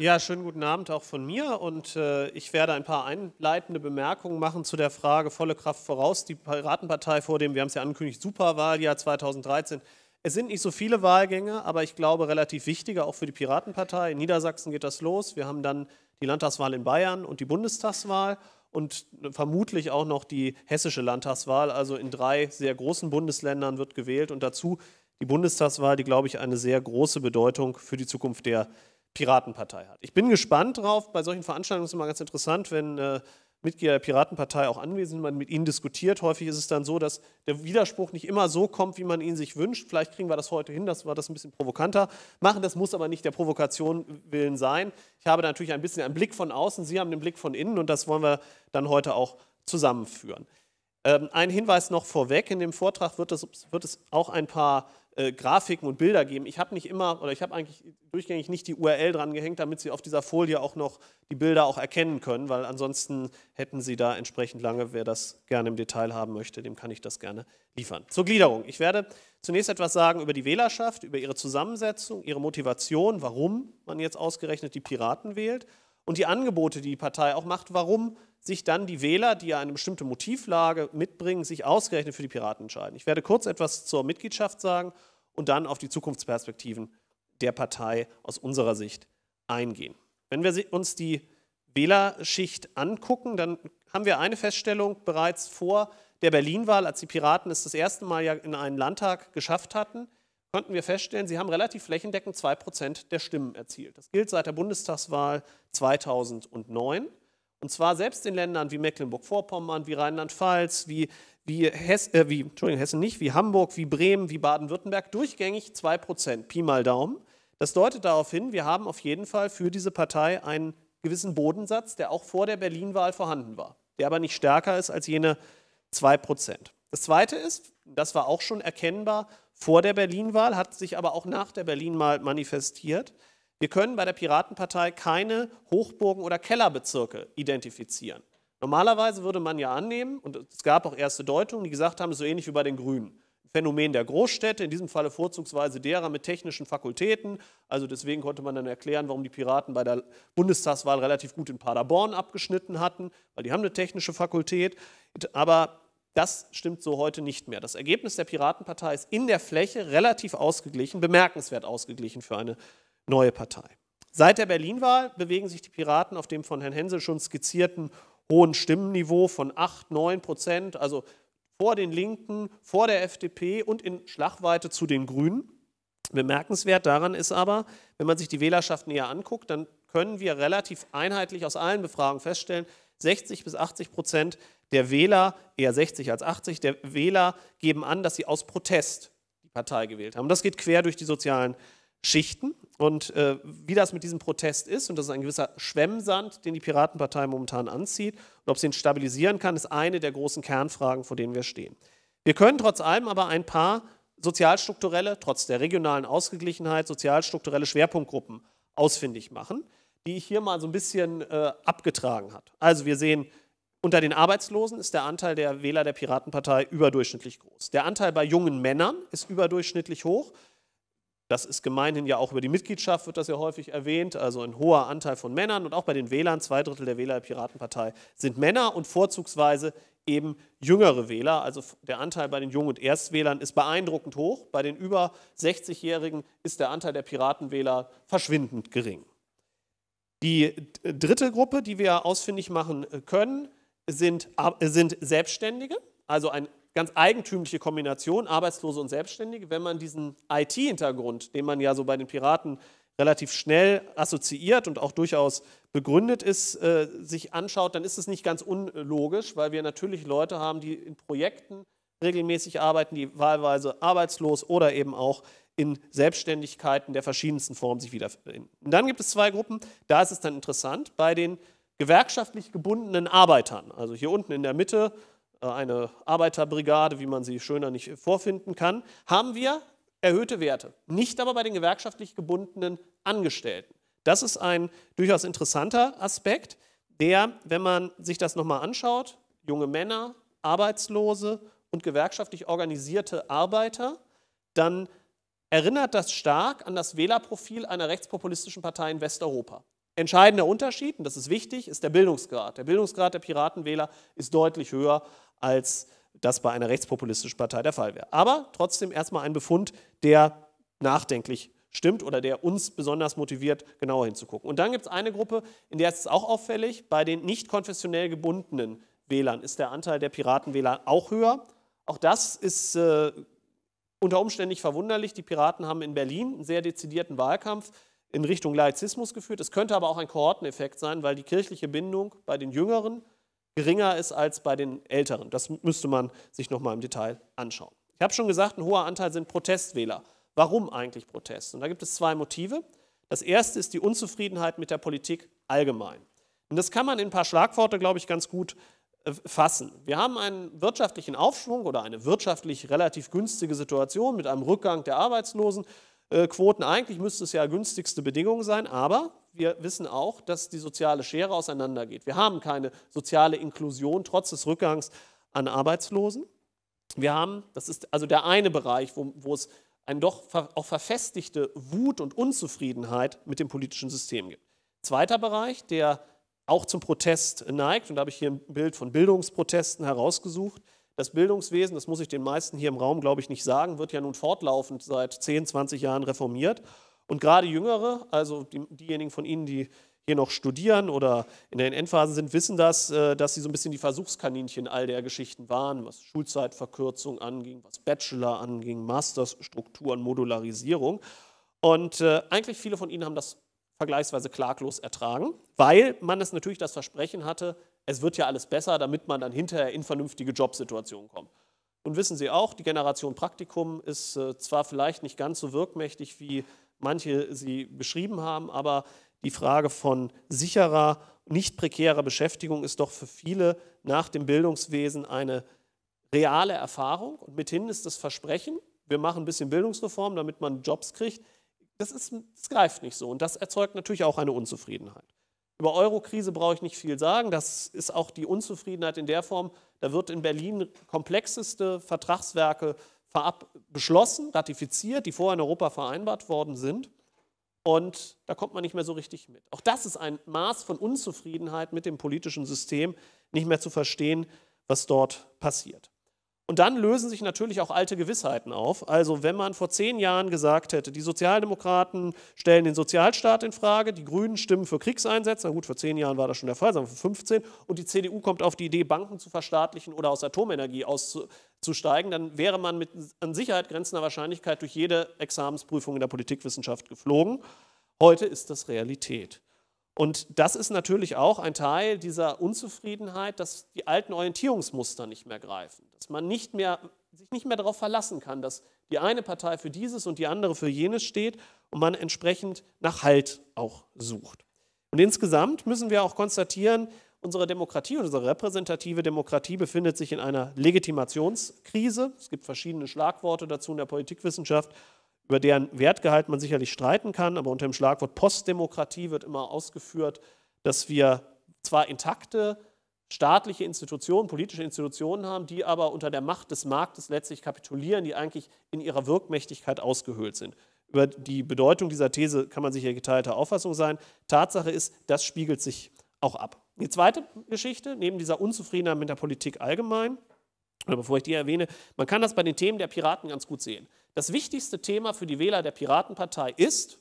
Ja, schönen guten Abend auch von mir und äh, ich werde ein paar einleitende Bemerkungen machen zu der Frage volle Kraft voraus. Die Piratenpartei vor dem, wir haben es ja angekündigt, Superwahljahr 2013. Es sind nicht so viele Wahlgänge, aber ich glaube relativ wichtige auch für die Piratenpartei. In Niedersachsen geht das los. Wir haben dann die Landtagswahl in Bayern und die Bundestagswahl und äh, vermutlich auch noch die hessische Landtagswahl. Also in drei sehr großen Bundesländern wird gewählt und dazu die Bundestagswahl, die, glaube ich, eine sehr große Bedeutung für die Zukunft der Piratenpartei hat. Ich bin gespannt drauf. Bei solchen Veranstaltungen ist es immer ganz interessant, wenn äh, Mitglieder der Piratenpartei auch anwesend sind, man mit ihnen diskutiert. Häufig ist es dann so, dass der Widerspruch nicht immer so kommt, wie man ihn sich wünscht. Vielleicht kriegen wir das heute hin, dass wir das ein bisschen provokanter machen. Das muss aber nicht der Provokation willen sein. Ich habe natürlich ein bisschen einen Blick von außen, Sie haben den Blick von innen und das wollen wir dann heute auch zusammenführen. Ähm, ein Hinweis noch vorweg, in dem Vortrag wird es, wird es auch ein paar äh, Grafiken und Bilder geben. Ich habe nicht immer oder ich habe eigentlich durchgängig nicht die URL dran gehängt, damit Sie auf dieser Folie auch noch die Bilder auch erkennen können, weil ansonsten hätten Sie da entsprechend lange, wer das gerne im Detail haben möchte, dem kann ich das gerne liefern. Zur Gliederung. Ich werde zunächst etwas sagen über die Wählerschaft, über ihre Zusammensetzung, ihre Motivation, warum man jetzt ausgerechnet die Piraten wählt und die Angebote, die die Partei auch macht, warum sich dann die Wähler, die ja eine bestimmte Motivlage mitbringen, sich ausgerechnet für die Piraten entscheiden. Ich werde kurz etwas zur Mitgliedschaft sagen und dann auf die Zukunftsperspektiven der Partei aus unserer Sicht eingehen. Wenn wir uns die Wählerschicht angucken, dann haben wir eine Feststellung bereits vor der Berlin-Wahl, als die Piraten es das erste Mal ja in einen Landtag geschafft hatten, konnten wir feststellen, sie haben relativ flächendeckend 2% der Stimmen erzielt. Das gilt seit der Bundestagswahl 2009. Und zwar selbst in Ländern wie Mecklenburg-Vorpommern, wie Rheinland-Pfalz, wie, wie, Hess, äh, wie Entschuldigung, Hessen nicht, wie Hamburg, wie Bremen, wie Baden-Württemberg, durchgängig 2%, Pi mal Daumen. Das deutet darauf hin, wir haben auf jeden Fall für diese Partei einen gewissen Bodensatz, der auch vor der Berlin-Wahl vorhanden war, der aber nicht stärker ist als jene 2%. Das Zweite ist, das war auch schon erkennbar vor der Berlin-Wahl, hat sich aber auch nach der Berlin-Wahl manifestiert. Wir können bei der Piratenpartei keine Hochburgen oder Kellerbezirke identifizieren. Normalerweise würde man ja annehmen, und es gab auch erste Deutungen, die gesagt haben, so ähnlich wie bei den Grünen. Phänomen der Großstädte, in diesem Falle vorzugsweise derer mit technischen Fakultäten. Also deswegen konnte man dann erklären, warum die Piraten bei der Bundestagswahl relativ gut in Paderborn abgeschnitten hatten, weil die haben eine technische Fakultät. Aber das stimmt so heute nicht mehr. Das Ergebnis der Piratenpartei ist in der Fläche relativ ausgeglichen, bemerkenswert ausgeglichen für eine neue Partei. Seit der Berlinwahl bewegen sich die Piraten auf dem von Herrn Hensel schon skizzierten hohen Stimmenniveau von 8, 9 Prozent, also vor den Linken, vor der FDP und in Schlagweite zu den Grünen. Bemerkenswert daran ist aber, wenn man sich die Wählerschaft näher anguckt, dann können wir relativ einheitlich aus allen Befragungen feststellen, 60 bis 80 Prozent der Wähler, eher 60 als 80, der Wähler geben an, dass sie aus Protest die Partei gewählt haben. Das geht quer durch die sozialen Schichten. Und äh, wie das mit diesem Protest ist, und das ist ein gewisser Schwemmsand, den die Piratenpartei momentan anzieht, und ob sie ihn stabilisieren kann, ist eine der großen Kernfragen, vor denen wir stehen. Wir können trotz allem aber ein paar sozialstrukturelle, trotz der regionalen Ausgeglichenheit, sozialstrukturelle Schwerpunktgruppen ausfindig machen die ich hier mal so ein bisschen äh, abgetragen habe. Also wir sehen, unter den Arbeitslosen ist der Anteil der Wähler der Piratenpartei überdurchschnittlich groß. Der Anteil bei jungen Männern ist überdurchschnittlich hoch. Das ist gemeinhin ja auch über die Mitgliedschaft, wird das ja häufig erwähnt, also ein hoher Anteil von Männern und auch bei den Wählern, zwei Drittel der Wähler der Piratenpartei sind Männer und vorzugsweise eben jüngere Wähler. Also der Anteil bei den Jung- und Erstwählern ist beeindruckend hoch. Bei den über 60-Jährigen ist der Anteil der Piratenwähler verschwindend gering. Die dritte Gruppe, die wir ausfindig machen äh, können, sind, sind Selbstständige, also eine ganz eigentümliche Kombination, Arbeitslose und Selbstständige. Wenn man diesen IT-Hintergrund, den man ja so bei den Piraten relativ schnell assoziiert und auch durchaus begründet ist, äh, sich anschaut, dann ist es nicht ganz unlogisch, weil wir natürlich Leute haben, die in Projekten regelmäßig arbeiten, die wahlweise arbeitslos oder eben auch in Selbstständigkeiten der verschiedensten Formen sich wiederfinden. Und dann gibt es zwei Gruppen, da ist es dann interessant, bei den gewerkschaftlich gebundenen Arbeitern, also hier unten in der Mitte äh, eine Arbeiterbrigade, wie man sie schöner nicht vorfinden kann, haben wir erhöhte Werte, nicht aber bei den gewerkschaftlich gebundenen Angestellten. Das ist ein durchaus interessanter Aspekt, der, wenn man sich das nochmal anschaut, junge Männer, Arbeitslose und gewerkschaftlich organisierte Arbeiter, dann erinnert das stark an das Wählerprofil einer rechtspopulistischen Partei in Westeuropa. Entscheidender Unterschied, und das ist wichtig, ist der Bildungsgrad. Der Bildungsgrad der Piratenwähler ist deutlich höher, als das bei einer rechtspopulistischen Partei der Fall wäre. Aber trotzdem erstmal ein Befund, der nachdenklich stimmt oder der uns besonders motiviert, genauer hinzugucken. Und dann gibt es eine Gruppe, in der ist es auch auffällig, bei den nicht konfessionell gebundenen Wählern ist der Anteil der Piratenwähler auch höher. Auch das ist äh, unter Umständen nicht verwunderlich, die Piraten haben in Berlin einen sehr dezidierten Wahlkampf in Richtung Laizismus geführt. Es könnte aber auch ein Kohorteneffekt sein, weil die kirchliche Bindung bei den Jüngeren geringer ist als bei den Älteren. Das müsste man sich nochmal im Detail anschauen. Ich habe schon gesagt, ein hoher Anteil sind Protestwähler. Warum eigentlich Protest? Und da gibt es zwei Motive. Das erste ist die Unzufriedenheit mit der Politik allgemein. Und das kann man in ein paar Schlagworte, glaube ich, ganz gut äh, fassen. Wir haben einen wirtschaftlichen Aufschwung oder eine wirtschaftlich relativ günstige Situation mit einem Rückgang der Arbeitslosenquoten. Eigentlich müsste es ja günstigste Bedingungen sein, aber wir wissen auch, dass die soziale Schere auseinandergeht. Wir haben keine soziale Inklusion trotz des Rückgangs an Arbeitslosen. Wir haben, das ist also der eine Bereich, wo, wo es eine doch auch verfestigte Wut und Unzufriedenheit mit dem politischen System gibt. Zweiter Bereich, der auch zum Protest neigt. Und da habe ich hier ein Bild von Bildungsprotesten herausgesucht. Das Bildungswesen, das muss ich den meisten hier im Raum, glaube ich, nicht sagen, wird ja nun fortlaufend seit 10, 20 Jahren reformiert. Und gerade Jüngere, also die, diejenigen von Ihnen, die hier noch studieren oder in den Endphasen sind, wissen das, äh, dass sie so ein bisschen die Versuchskaninchen all der Geschichten waren, was Schulzeitverkürzung anging, was Bachelor anging, Masterstrukturen, Modularisierung. Und äh, eigentlich viele von ihnen haben das vergleichsweise klaglos ertragen, weil man es natürlich das Versprechen hatte, es wird ja alles besser, damit man dann hinterher in vernünftige Jobsituationen kommt. Und wissen Sie auch, die Generation Praktikum ist äh, zwar vielleicht nicht ganz so wirkmächtig, wie manche sie beschrieben haben, aber die Frage von sicherer, nicht prekärer Beschäftigung ist doch für viele nach dem Bildungswesen eine reale Erfahrung. Und mithin ist das Versprechen, wir machen ein bisschen Bildungsreform, damit man Jobs kriegt, das, ist, das greift nicht so und das erzeugt natürlich auch eine Unzufriedenheit. Über Euro-Krise brauche ich nicht viel sagen. Das ist auch die Unzufriedenheit in der Form, da wird in Berlin komplexeste Vertragswerke beschlossen, ratifiziert, die vorher in Europa vereinbart worden sind. Und da kommt man nicht mehr so richtig mit. Auch das ist ein Maß von Unzufriedenheit mit dem politischen System, nicht mehr zu verstehen, was dort passiert. Und dann lösen sich natürlich auch alte Gewissheiten auf. Also wenn man vor zehn Jahren gesagt hätte, die Sozialdemokraten stellen den Sozialstaat in Frage, die Grünen stimmen für Kriegseinsätze, na gut, vor zehn Jahren war das schon der Fall, sagen sondern für 15, und die CDU kommt auf die Idee, Banken zu verstaatlichen oder aus Atomenergie auszusteigen, dann wäre man mit an Sicherheit grenzender Wahrscheinlichkeit durch jede Examensprüfung in der Politikwissenschaft geflogen. Heute ist das Realität. Und das ist natürlich auch ein Teil dieser Unzufriedenheit, dass die alten Orientierungsmuster nicht mehr greifen, dass man nicht mehr, sich nicht mehr darauf verlassen kann, dass die eine Partei für dieses und die andere für jenes steht und man entsprechend nach Halt auch sucht. Und insgesamt müssen wir auch konstatieren, unsere Demokratie, unsere repräsentative Demokratie befindet sich in einer Legitimationskrise. Es gibt verschiedene Schlagworte dazu in der Politikwissenschaft über deren Wertgehalt man sicherlich streiten kann, aber unter dem Schlagwort Postdemokratie wird immer ausgeführt, dass wir zwar intakte staatliche Institutionen, politische Institutionen haben, die aber unter der Macht des Marktes letztlich kapitulieren, die eigentlich in ihrer Wirkmächtigkeit ausgehöhlt sind. Über die Bedeutung dieser These kann man sicher geteilter Auffassung sein. Tatsache ist, das spiegelt sich auch ab. Die zweite Geschichte, neben dieser Unzufriedenheit mit der Politik allgemein, oder bevor ich die erwähne, man kann das bei den Themen der Piraten ganz gut sehen. Das wichtigste Thema für die Wähler der Piratenpartei ist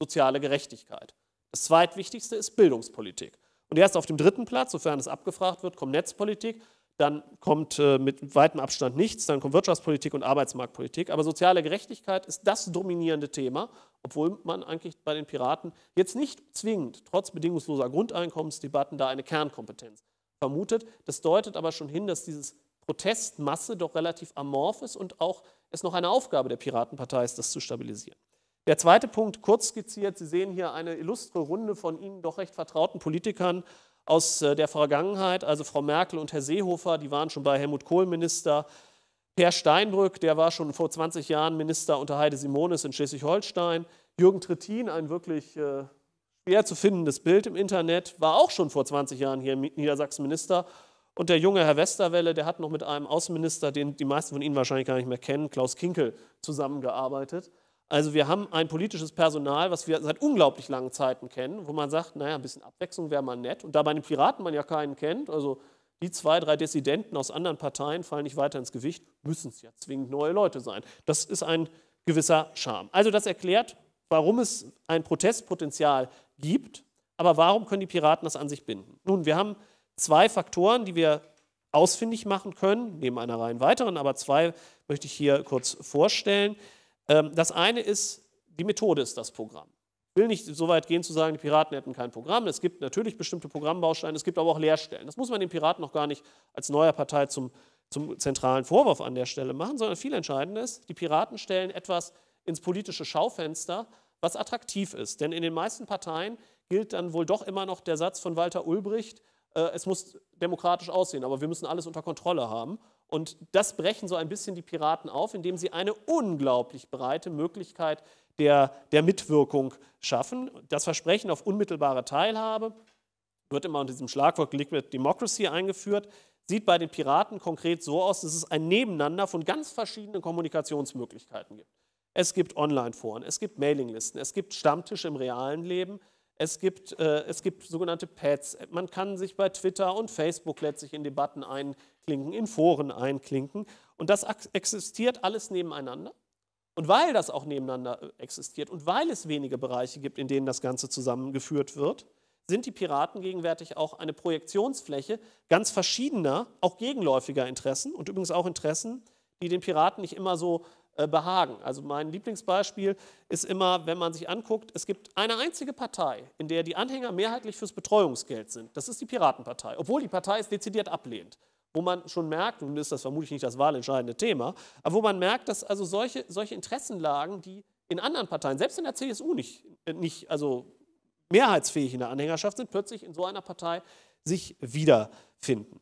soziale Gerechtigkeit. Das zweitwichtigste ist Bildungspolitik. Und erst auf dem dritten Platz, sofern es abgefragt wird, kommt Netzpolitik, dann kommt äh, mit weitem Abstand nichts, dann kommt Wirtschaftspolitik und Arbeitsmarktpolitik. Aber soziale Gerechtigkeit ist das dominierende Thema, obwohl man eigentlich bei den Piraten jetzt nicht zwingend, trotz bedingungsloser Grundeinkommensdebatten, da eine Kernkompetenz vermutet. Das deutet aber schon hin, dass dieses Protestmasse doch relativ amorph ist und auch es noch eine Aufgabe der Piratenpartei ist, das zu stabilisieren. Der zweite Punkt, kurz skizziert, Sie sehen hier eine illustre Runde von Ihnen doch recht vertrauten Politikern aus äh, der Vergangenheit, also Frau Merkel und Herr Seehofer, die waren schon bei Helmut Kohl Minister, Herr Steinbrück, der war schon vor 20 Jahren Minister unter Heide Simonis in Schleswig-Holstein, Jürgen Trittin, ein wirklich äh, schwer zu findendes Bild im Internet, war auch schon vor 20 Jahren hier in Niedersachsen Minister und der junge Herr Westerwelle, der hat noch mit einem Außenminister, den die meisten von Ihnen wahrscheinlich gar nicht mehr kennen, Klaus Kinkel, zusammengearbeitet. Also wir haben ein politisches Personal, was wir seit unglaublich langen Zeiten kennen, wo man sagt, naja, ein bisschen Abwechslung wäre mal nett. Und da bei den Piraten man ja keinen kennt, also die zwei, drei Dissidenten aus anderen Parteien fallen nicht weiter ins Gewicht, müssen es ja zwingend neue Leute sein. Das ist ein gewisser Charme. Also das erklärt, warum es ein Protestpotenzial gibt, aber warum können die Piraten das an sich binden? Nun, wir haben zwei Faktoren, die wir ausfindig machen können, neben einer Reihe weiteren, aber zwei möchte ich hier kurz vorstellen. Ähm, das eine ist, die Methode ist das Programm. Ich will nicht so weit gehen zu sagen, die Piraten hätten kein Programm. Es gibt natürlich bestimmte Programmbausteine, es gibt aber auch Leerstellen. Das muss man den Piraten noch gar nicht als neuer Partei zum, zum zentralen Vorwurf an der Stelle machen, sondern viel entscheidender ist, die Piraten stellen etwas ins politische Schaufenster, was attraktiv ist. Denn in den meisten Parteien gilt dann wohl doch immer noch der Satz von Walter Ulbricht, äh, es muss demokratisch aussehen, aber wir müssen alles unter Kontrolle haben. Und das brechen so ein bisschen die Piraten auf, indem sie eine unglaublich breite Möglichkeit der, der Mitwirkung schaffen. Das Versprechen auf unmittelbare Teilhabe wird immer unter diesem Schlagwort Liquid Democracy eingeführt, sieht bei den Piraten konkret so aus, dass es ein Nebeneinander von ganz verschiedenen Kommunikationsmöglichkeiten gibt. Es gibt Online-Foren, es gibt Mailinglisten, es gibt Stammtische im realen Leben, es gibt, äh, es gibt sogenannte Pads. Man kann sich bei Twitter und Facebook letztlich in Debatten einklinken, in Foren einklinken. Und das existiert alles nebeneinander. Und weil das auch nebeneinander äh, existiert und weil es wenige Bereiche gibt, in denen das Ganze zusammengeführt wird, sind die Piraten gegenwärtig auch eine Projektionsfläche ganz verschiedener, auch gegenläufiger Interessen und übrigens auch Interessen, die den Piraten nicht immer so äh, behagen. Also mein Lieblingsbeispiel ist immer, wenn man sich anguckt, es gibt eine einzige Partei, in der die Anhänger mehrheitlich fürs Betreuungsgeld sind. Das ist die Piratenpartei, obwohl die Partei es dezidiert ablehnt. Wo man schon merkt, nun ist das vermutlich nicht das wahlentscheidende Thema, aber wo man merkt, dass also solche, solche Interessenlagen, die in anderen Parteien, selbst in der CSU nicht, äh, nicht also mehrheitsfähig in der Anhängerschaft sind, plötzlich in so einer Partei sich wiederfinden.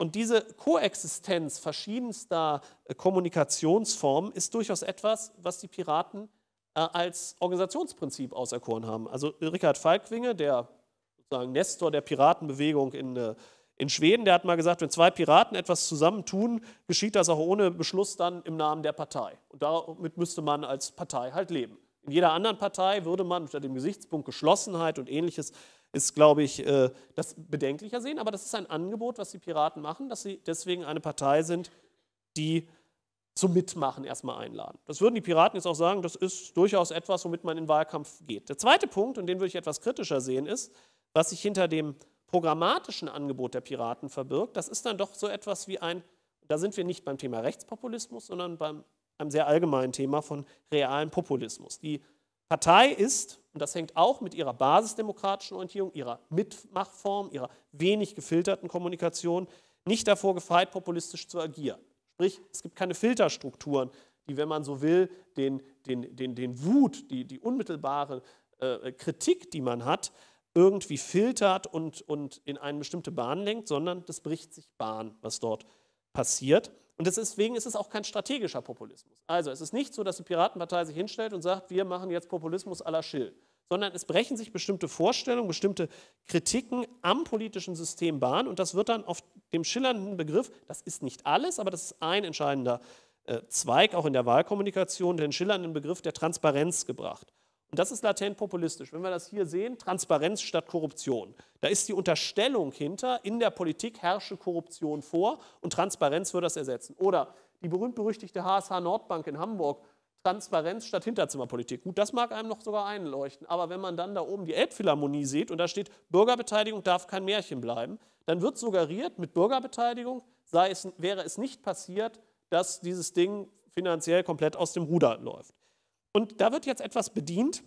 Und diese Koexistenz verschiedenster äh, Kommunikationsformen ist durchaus etwas, was die Piraten äh, als Organisationsprinzip auserkoren haben. Also Richard Falkwinge, der sozusagen Nestor der Piratenbewegung in, äh, in Schweden, der hat mal gesagt, wenn zwei Piraten etwas zusammentun, geschieht das auch ohne Beschluss dann im Namen der Partei. Und damit müsste man als Partei halt leben. In jeder anderen Partei würde man unter dem Gesichtspunkt Geschlossenheit und ähnliches ist, glaube ich, äh, das bedenklicher sehen, aber das ist ein Angebot, was die Piraten machen, dass sie deswegen eine Partei sind, die zum Mitmachen erstmal einladen. Das würden die Piraten jetzt auch sagen, das ist durchaus etwas, womit man in den Wahlkampf geht. Der zweite Punkt, und den würde ich etwas kritischer sehen, ist, was sich hinter dem programmatischen Angebot der Piraten verbirgt, das ist dann doch so etwas wie ein, da sind wir nicht beim Thema Rechtspopulismus, sondern beim einem sehr allgemeinen Thema von realem Populismus. Die Partei ist, und das hängt auch mit ihrer basisdemokratischen Orientierung, ihrer Mitmachform, ihrer wenig gefilterten Kommunikation, nicht davor gefeit, populistisch zu agieren. Sprich, es gibt keine Filterstrukturen, die, wenn man so will, den, den, den, den Wut, die, die unmittelbare äh, Kritik, die man hat, irgendwie filtert und, und in eine bestimmte Bahn lenkt, sondern das bricht sich Bahn, was dort passiert. Und deswegen ist es auch kein strategischer Populismus. Also es ist nicht so, dass die Piratenpartei sich hinstellt und sagt, wir machen jetzt Populismus à la Schill, sondern es brechen sich bestimmte Vorstellungen, bestimmte Kritiken am politischen System Bahn und das wird dann auf dem schillernden Begriff, das ist nicht alles, aber das ist ein entscheidender äh, Zweig auch in der Wahlkommunikation, den schillernden Begriff der Transparenz gebracht. Und das ist latent populistisch. Wenn wir das hier sehen, Transparenz statt Korruption. Da ist die Unterstellung hinter, in der Politik herrsche Korruption vor und Transparenz wird das ersetzen. Oder die berühmt-berüchtigte HSH Nordbank in Hamburg, Transparenz statt Hinterzimmerpolitik. Gut, das mag einem noch sogar einleuchten, aber wenn man dann da oben die Elbphilharmonie sieht und da steht, Bürgerbeteiligung darf kein Märchen bleiben, dann wird suggeriert, mit Bürgerbeteiligung es, wäre es nicht passiert, dass dieses Ding finanziell komplett aus dem Ruder läuft. Und da wird jetzt etwas bedient,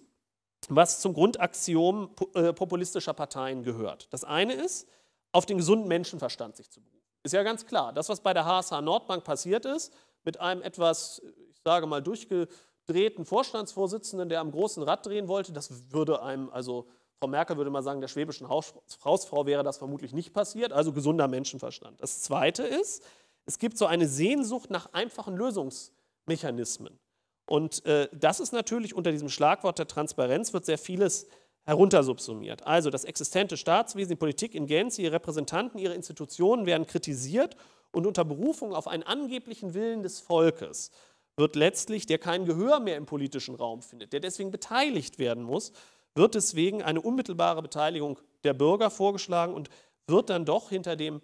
was zum Grundaxiom äh, populistischer Parteien gehört. Das eine ist, auf den gesunden Menschenverstand sich zu berufen. Ist ja ganz klar, das, was bei der HSH Nordbank passiert ist, mit einem etwas, ich sage mal, durchgedrehten Vorstandsvorsitzenden, der am großen Rad drehen wollte, das würde einem, also Frau Merkel würde mal sagen, der schwäbischen Hausfrau wäre das vermutlich nicht passiert, also gesunder Menschenverstand. Das Zweite ist, es gibt so eine Sehnsucht nach einfachen Lösungsmechanismen. Und äh, das ist natürlich unter diesem Schlagwort der Transparenz wird sehr vieles heruntersubsumiert. Also das existente Staatswesen, die Politik in Gänze, ihre Repräsentanten, ihre Institutionen werden kritisiert und unter Berufung auf einen angeblichen Willen des Volkes wird letztlich, der kein Gehör mehr im politischen Raum findet, der deswegen beteiligt werden muss, wird deswegen eine unmittelbare Beteiligung der Bürger vorgeschlagen und wird dann doch hinter dem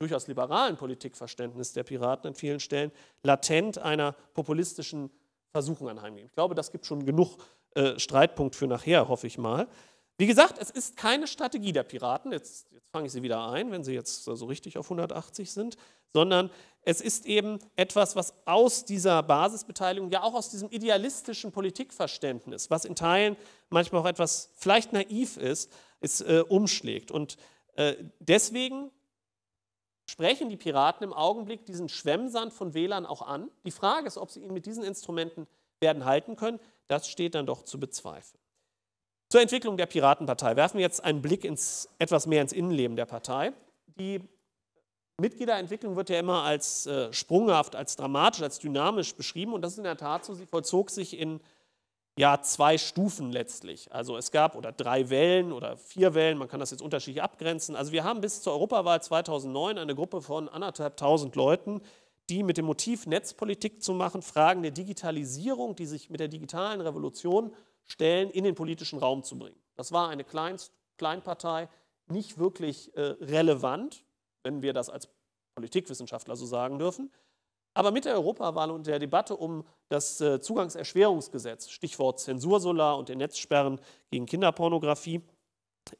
durchaus liberalen Politikverständnis der Piraten an vielen Stellen latent einer populistischen Versuchung anheimgehen. Ich glaube, das gibt schon genug äh, Streitpunkt für nachher, hoffe ich mal. Wie gesagt, es ist keine Strategie der Piraten, jetzt, jetzt fange ich sie wieder ein, wenn sie jetzt so also richtig auf 180 sind, sondern es ist eben etwas, was aus dieser Basisbeteiligung, ja auch aus diesem idealistischen Politikverständnis, was in Teilen manchmal auch etwas vielleicht naiv ist, ist äh, umschlägt. Und äh, deswegen sprechen die Piraten im Augenblick diesen Schwemmsand von Wählern auch an. Die Frage ist, ob sie ihn mit diesen Instrumenten werden halten können. Das steht dann doch zu bezweifeln. Zur Entwicklung der Piratenpartei werfen wir jetzt einen Blick ins, etwas mehr ins Innenleben der Partei. Die Mitgliederentwicklung wird ja immer als äh, sprunghaft, als dramatisch, als dynamisch beschrieben und das ist in der Tat so. Sie vollzog sich in ja zwei Stufen letztlich. Also es gab oder drei Wellen oder vier Wellen, man kann das jetzt unterschiedlich abgrenzen. Also wir haben bis zur Europawahl 2009 eine Gruppe von anderthalb tausend Leuten, die mit dem Motiv Netzpolitik zu machen, Fragen der Digitalisierung, die sich mit der digitalen Revolution stellen, in den politischen Raum zu bringen. Das war eine Kleinst Kleinpartei, nicht wirklich äh, relevant, wenn wir das als Politikwissenschaftler so sagen dürfen. Aber mit der Europawahl und der Debatte um das äh, Zugangserschwerungsgesetz, Stichwort Zensursolar und den Netzsperren gegen Kinderpornografie,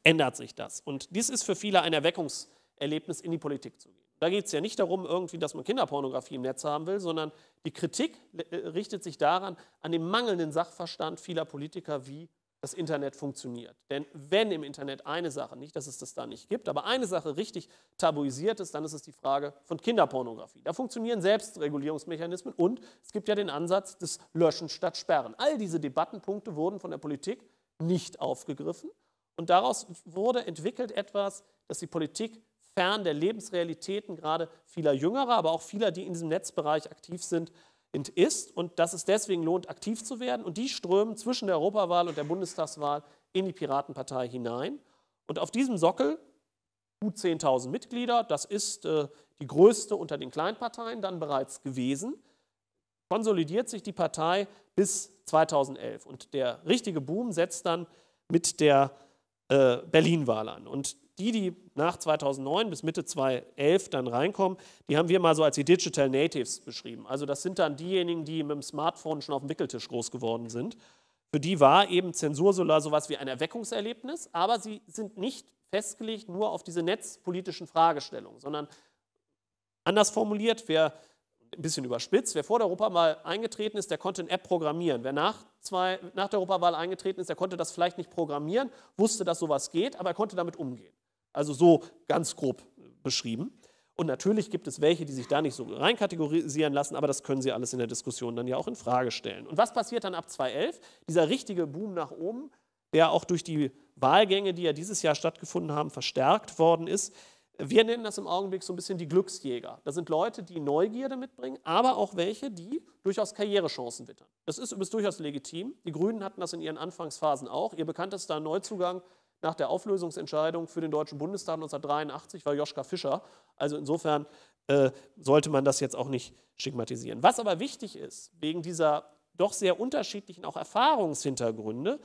ändert sich das. Und dies ist für viele ein Erweckungserlebnis, in die Politik zu gehen. Da geht es ja nicht darum, irgendwie, dass man Kinderpornografie im Netz haben will, sondern die Kritik äh, richtet sich daran, an dem mangelnden Sachverstand vieler Politiker, wie das Internet funktioniert. Denn wenn im Internet eine Sache, nicht, dass es das da nicht gibt, aber eine Sache richtig tabuisiert ist, dann ist es die Frage von Kinderpornografie. Da funktionieren Selbstregulierungsmechanismen und es gibt ja den Ansatz des Löschen statt Sperren. All diese Debattenpunkte wurden von der Politik nicht aufgegriffen und daraus wurde entwickelt etwas, das die Politik fern der Lebensrealitäten gerade vieler Jüngerer, aber auch vieler, die in diesem Netzbereich aktiv sind, ist und dass es deswegen lohnt, aktiv zu werden. Und die strömen zwischen der Europawahl und der Bundestagswahl in die Piratenpartei hinein. Und auf diesem Sockel gut 10.000 Mitglieder, das ist äh, die größte unter den Kleinparteien dann bereits gewesen, konsolidiert sich die Partei bis 2011. Und der richtige Boom setzt dann mit der äh, Berlin-Wahl an. Und die, die nach 2009 bis Mitte 2011 dann reinkommen, die haben wir mal so als die Digital Natives beschrieben. Also das sind dann diejenigen, die mit dem Smartphone schon auf dem Wickeltisch groß geworden sind. Für die war eben Zensur so etwas wie ein Erweckungserlebnis, aber sie sind nicht festgelegt nur auf diese netzpolitischen Fragestellungen, sondern anders formuliert, wer ein bisschen überspitzt, wer vor der Europawahl eingetreten ist, der konnte eine App programmieren. Wer nach, zwei, nach der Europawahl eingetreten ist, der konnte das vielleicht nicht programmieren, wusste, dass sowas geht, aber er konnte damit umgehen. Also so ganz grob beschrieben. Und natürlich gibt es welche, die sich da nicht so reinkategorisieren lassen, aber das können Sie alles in der Diskussion dann ja auch in Frage stellen. Und was passiert dann ab 2011? Dieser richtige Boom nach oben, der auch durch die Wahlgänge, die ja dieses Jahr stattgefunden haben, verstärkt worden ist. Wir nennen das im Augenblick so ein bisschen die Glücksjäger. Das sind Leute, die Neugierde mitbringen, aber auch welche, die durchaus Karrierechancen wittern. Das ist übrigens durchaus legitim. Die Grünen hatten das in ihren Anfangsphasen auch. Ihr bekanntester Neuzugang nach der Auflösungsentscheidung für den Deutschen Bundestag 1983 war Joschka Fischer. Also insofern äh, sollte man das jetzt auch nicht stigmatisieren. Was aber wichtig ist, wegen dieser doch sehr unterschiedlichen auch Erfahrungshintergründe,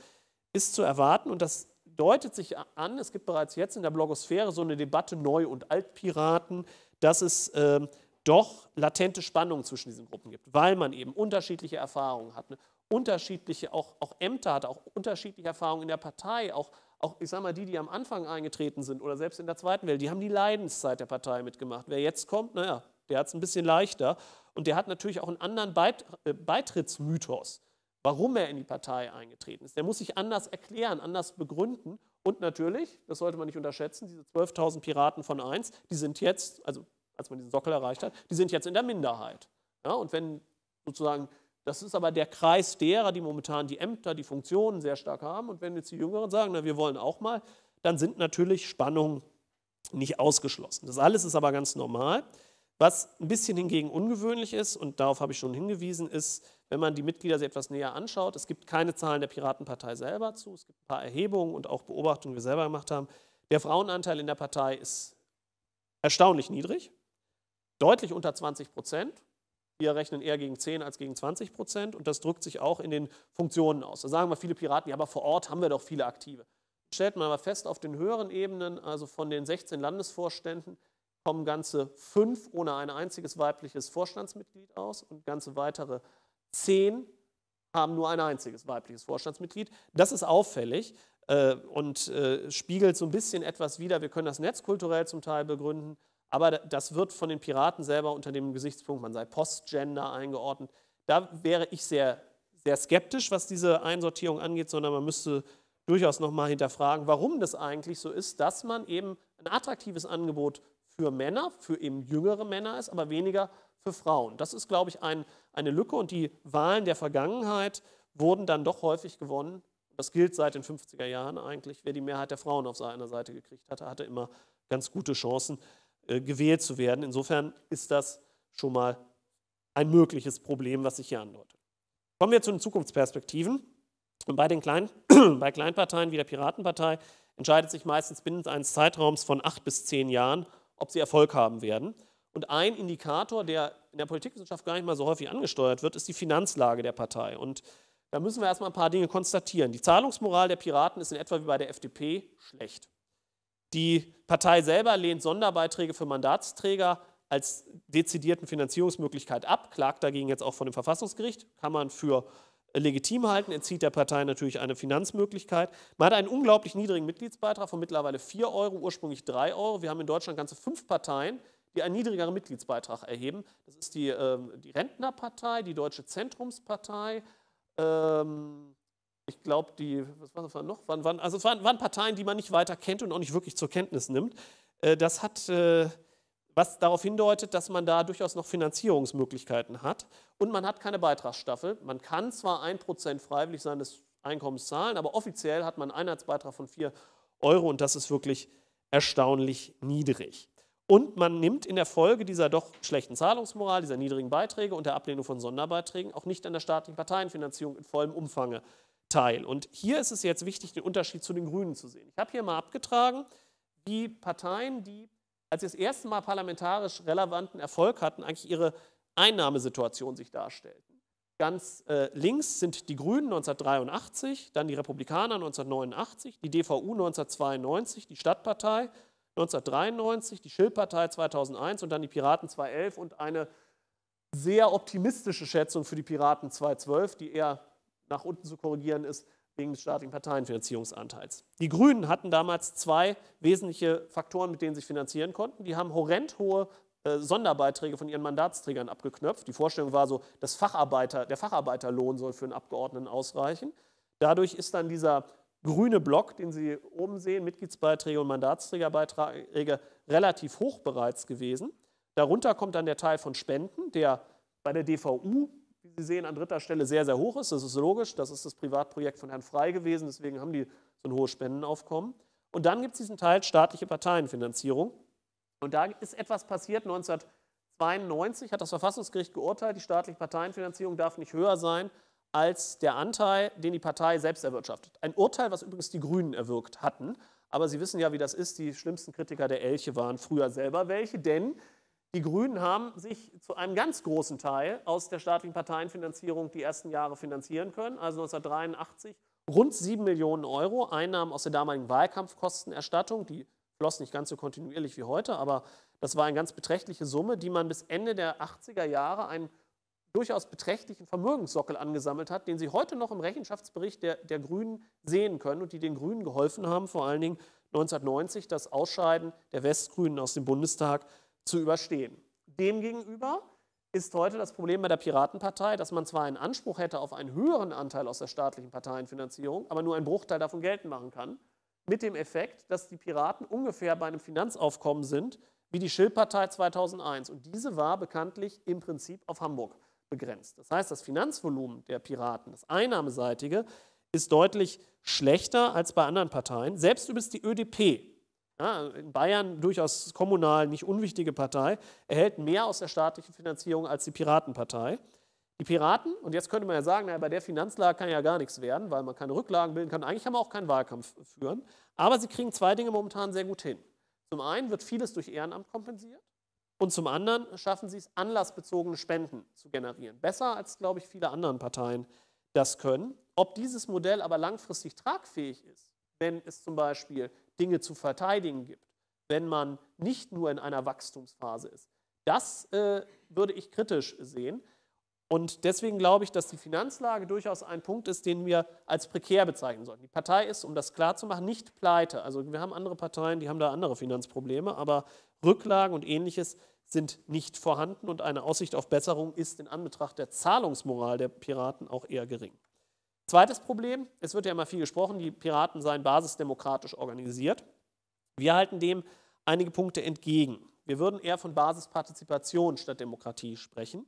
ist zu erwarten, und das deutet sich an, es gibt bereits jetzt in der Blogosphäre so eine Debatte Neu- und Altpiraten, dass es äh, doch latente Spannungen zwischen diesen Gruppen gibt, weil man eben unterschiedliche Erfahrungen hat, ne? unterschiedliche, auch, auch Ämter hat, auch unterschiedliche Erfahrungen in der Partei, auch auch, ich sage mal, die, die am Anfang eingetreten sind oder selbst in der zweiten Welt, die haben die Leidenszeit der Partei mitgemacht. Wer jetzt kommt, naja, der hat es ein bisschen leichter und der hat natürlich auch einen anderen Beit äh, Beitrittsmythos, warum er in die Partei eingetreten ist. Der muss sich anders erklären, anders begründen und natürlich, das sollte man nicht unterschätzen, diese 12.000 Piraten von 1, die sind jetzt, also als man diesen Sockel erreicht hat, die sind jetzt in der Minderheit. Ja, und wenn sozusagen das ist aber der Kreis derer, die momentan die Ämter, die Funktionen sehr stark haben. Und wenn jetzt die Jüngeren sagen, na, wir wollen auch mal, dann sind natürlich Spannungen nicht ausgeschlossen. Das alles ist aber ganz normal. Was ein bisschen hingegen ungewöhnlich ist, und darauf habe ich schon hingewiesen, ist, wenn man die Mitglieder sich etwas näher anschaut, es gibt keine Zahlen der Piratenpartei selber zu, es gibt ein paar Erhebungen und auch Beobachtungen, die wir selber gemacht haben. Der Frauenanteil in der Partei ist erstaunlich niedrig, deutlich unter 20 Prozent. Wir rechnen eher gegen 10 als gegen 20 Prozent und das drückt sich auch in den Funktionen aus. Da sagen wir viele Piraten, ja, aber vor Ort haben wir doch viele Aktive. Stellt man aber fest, auf den höheren Ebenen, also von den 16 Landesvorständen, kommen ganze fünf ohne ein einziges weibliches Vorstandsmitglied aus und ganze weitere zehn haben nur ein einziges weibliches Vorstandsmitglied. Das ist auffällig äh, und äh, spiegelt so ein bisschen etwas wider. Wir können das netzkulturell zum Teil begründen, aber das wird von den Piraten selber unter dem Gesichtspunkt, man sei Postgender eingeordnet. Da wäre ich sehr, sehr skeptisch, was diese Einsortierung angeht, sondern man müsste durchaus nochmal hinterfragen, warum das eigentlich so ist, dass man eben ein attraktives Angebot für Männer, für eben jüngere Männer ist, aber weniger für Frauen. Das ist, glaube ich, ein, eine Lücke und die Wahlen der Vergangenheit wurden dann doch häufig gewonnen. Das gilt seit den 50er Jahren eigentlich. Wer die Mehrheit der Frauen auf seiner Seite gekriegt hatte, hatte immer ganz gute Chancen. Äh, gewählt zu werden. Insofern ist das schon mal ein mögliches Problem, was ich hier andeute. Kommen wir zu den Zukunftsperspektiven. Und bei, den Klein, bei Kleinparteien wie der Piratenpartei entscheidet sich meistens binnen eines Zeitraums von acht bis zehn Jahren, ob sie Erfolg haben werden. Und ein Indikator, der in der Politikwissenschaft gar nicht mal so häufig angesteuert wird, ist die Finanzlage der Partei. Und da müssen wir erstmal ein paar Dinge konstatieren. Die Zahlungsmoral der Piraten ist in etwa wie bei der FDP schlecht. Die Partei selber lehnt Sonderbeiträge für Mandatsträger als dezidierten Finanzierungsmöglichkeit ab, klagt dagegen jetzt auch vor dem Verfassungsgericht, kann man für legitim halten, entzieht der Partei natürlich eine Finanzmöglichkeit. Man hat einen unglaublich niedrigen Mitgliedsbeitrag von mittlerweile 4 Euro, ursprünglich 3 Euro. Wir haben in Deutschland ganze fünf Parteien, die einen niedrigeren Mitgliedsbeitrag erheben. Das ist die, ähm, die Rentnerpartei, die Deutsche Zentrumspartei, ähm, ich glaube, die, was war das noch? Waren, waren, also es waren, waren, Parteien, die man nicht weiter kennt und auch nicht wirklich zur Kenntnis nimmt. Äh, das hat, äh, was darauf hindeutet, dass man da durchaus noch Finanzierungsmöglichkeiten hat. Und man hat keine Beitragsstaffel. Man kann zwar 1% freiwillig seines Einkommens zahlen, aber offiziell hat man einen Einheitsbeitrag von 4 Euro und das ist wirklich erstaunlich niedrig. Und man nimmt in der Folge dieser doch schlechten Zahlungsmoral, dieser niedrigen Beiträge und der Ablehnung von Sonderbeiträgen auch nicht an der staatlichen Parteienfinanzierung in vollem Umfange teil. Und hier ist es jetzt wichtig, den Unterschied zu den Grünen zu sehen. Ich habe hier mal abgetragen, die Parteien, die als sie das erste Mal parlamentarisch relevanten Erfolg hatten, eigentlich ihre Einnahmesituation sich darstellten. Ganz äh, links sind die Grünen 1983, dann die Republikaner 1989, die DVU 1992, die Stadtpartei 1993, die Schildpartei 2001 und dann die Piraten 2011 und eine sehr optimistische Schätzung für die Piraten 2012, die eher nach unten zu korrigieren ist, wegen des staatlichen Parteienfinanzierungsanteils. Die Grünen hatten damals zwei wesentliche Faktoren, mit denen sie sich finanzieren konnten. Die haben horrend hohe äh, Sonderbeiträge von ihren Mandatsträgern abgeknöpft. Die Vorstellung war so, dass Facharbeiter, der Facharbeiterlohn soll für einen Abgeordneten ausreichen. Dadurch ist dann dieser grüne Block, den Sie oben sehen, Mitgliedsbeiträge und Mandatsträgerbeiträge, relativ hoch bereits gewesen. Darunter kommt dann der Teil von Spenden, der bei der DVU Sie sehen, an dritter Stelle sehr, sehr hoch ist. Das ist logisch. Das ist das Privatprojekt von Herrn Frei gewesen. Deswegen haben die so ein hohes Spendenaufkommen. Und dann gibt es diesen Teil staatliche Parteienfinanzierung. Und da ist etwas passiert. 1992 hat das Verfassungsgericht geurteilt, die staatliche Parteienfinanzierung darf nicht höher sein als der Anteil, den die Partei selbst erwirtschaftet. Ein Urteil, was übrigens die Grünen erwirkt hatten. Aber Sie wissen ja, wie das ist. Die schlimmsten Kritiker der Elche waren früher selber welche, denn die Grünen haben sich zu einem ganz großen Teil aus der staatlichen Parteienfinanzierung die ersten Jahre finanzieren können, also 1983 rund 7 Millionen Euro Einnahmen aus der damaligen Wahlkampfkostenerstattung, die floss nicht ganz so kontinuierlich wie heute, aber das war eine ganz beträchtliche Summe, die man bis Ende der 80er Jahre einen durchaus beträchtlichen Vermögenssockel angesammelt hat, den Sie heute noch im Rechenschaftsbericht der, der Grünen sehen können und die den Grünen geholfen haben, vor allen Dingen 1990 das Ausscheiden der Westgrünen aus dem Bundestag zu überstehen. Demgegenüber ist heute das Problem bei der Piratenpartei, dass man zwar einen Anspruch hätte auf einen höheren Anteil aus der staatlichen Parteienfinanzierung, aber nur einen Bruchteil davon geltend machen kann, mit dem Effekt, dass die Piraten ungefähr bei einem Finanzaufkommen sind wie die Schildpartei 2001. Und diese war bekanntlich im Prinzip auf Hamburg begrenzt. Das heißt, das Finanzvolumen der Piraten, das einnahmeseitige, ist deutlich schlechter als bei anderen Parteien. Selbst übrigens die ÖDP, ja, in Bayern durchaus kommunal nicht unwichtige Partei, erhält mehr aus der staatlichen Finanzierung als die Piratenpartei. Die Piraten, und jetzt könnte man ja sagen, naja, bei der Finanzlage kann ja gar nichts werden, weil man keine Rücklagen bilden kann. Eigentlich kann man auch keinen Wahlkampf führen. Aber sie kriegen zwei Dinge momentan sehr gut hin. Zum einen wird vieles durch Ehrenamt kompensiert und zum anderen schaffen sie es, anlassbezogene Spenden zu generieren. Besser als, glaube ich, viele andere Parteien das können. Ob dieses Modell aber langfristig tragfähig ist, wenn es zum Beispiel Dinge zu verteidigen gibt, wenn man nicht nur in einer Wachstumsphase ist. Das äh, würde ich kritisch sehen. Und deswegen glaube ich, dass die Finanzlage durchaus ein Punkt ist, den wir als prekär bezeichnen sollten. Die Partei ist, um das klar zu machen, nicht pleite. Also wir haben andere Parteien, die haben da andere Finanzprobleme, aber Rücklagen und ähnliches sind nicht vorhanden und eine Aussicht auf Besserung ist in Anbetracht der Zahlungsmoral der Piraten auch eher gering. Zweites Problem, es wird ja immer viel gesprochen, die Piraten seien basisdemokratisch organisiert. Wir halten dem einige Punkte entgegen. Wir würden eher von Basispartizipation statt Demokratie sprechen.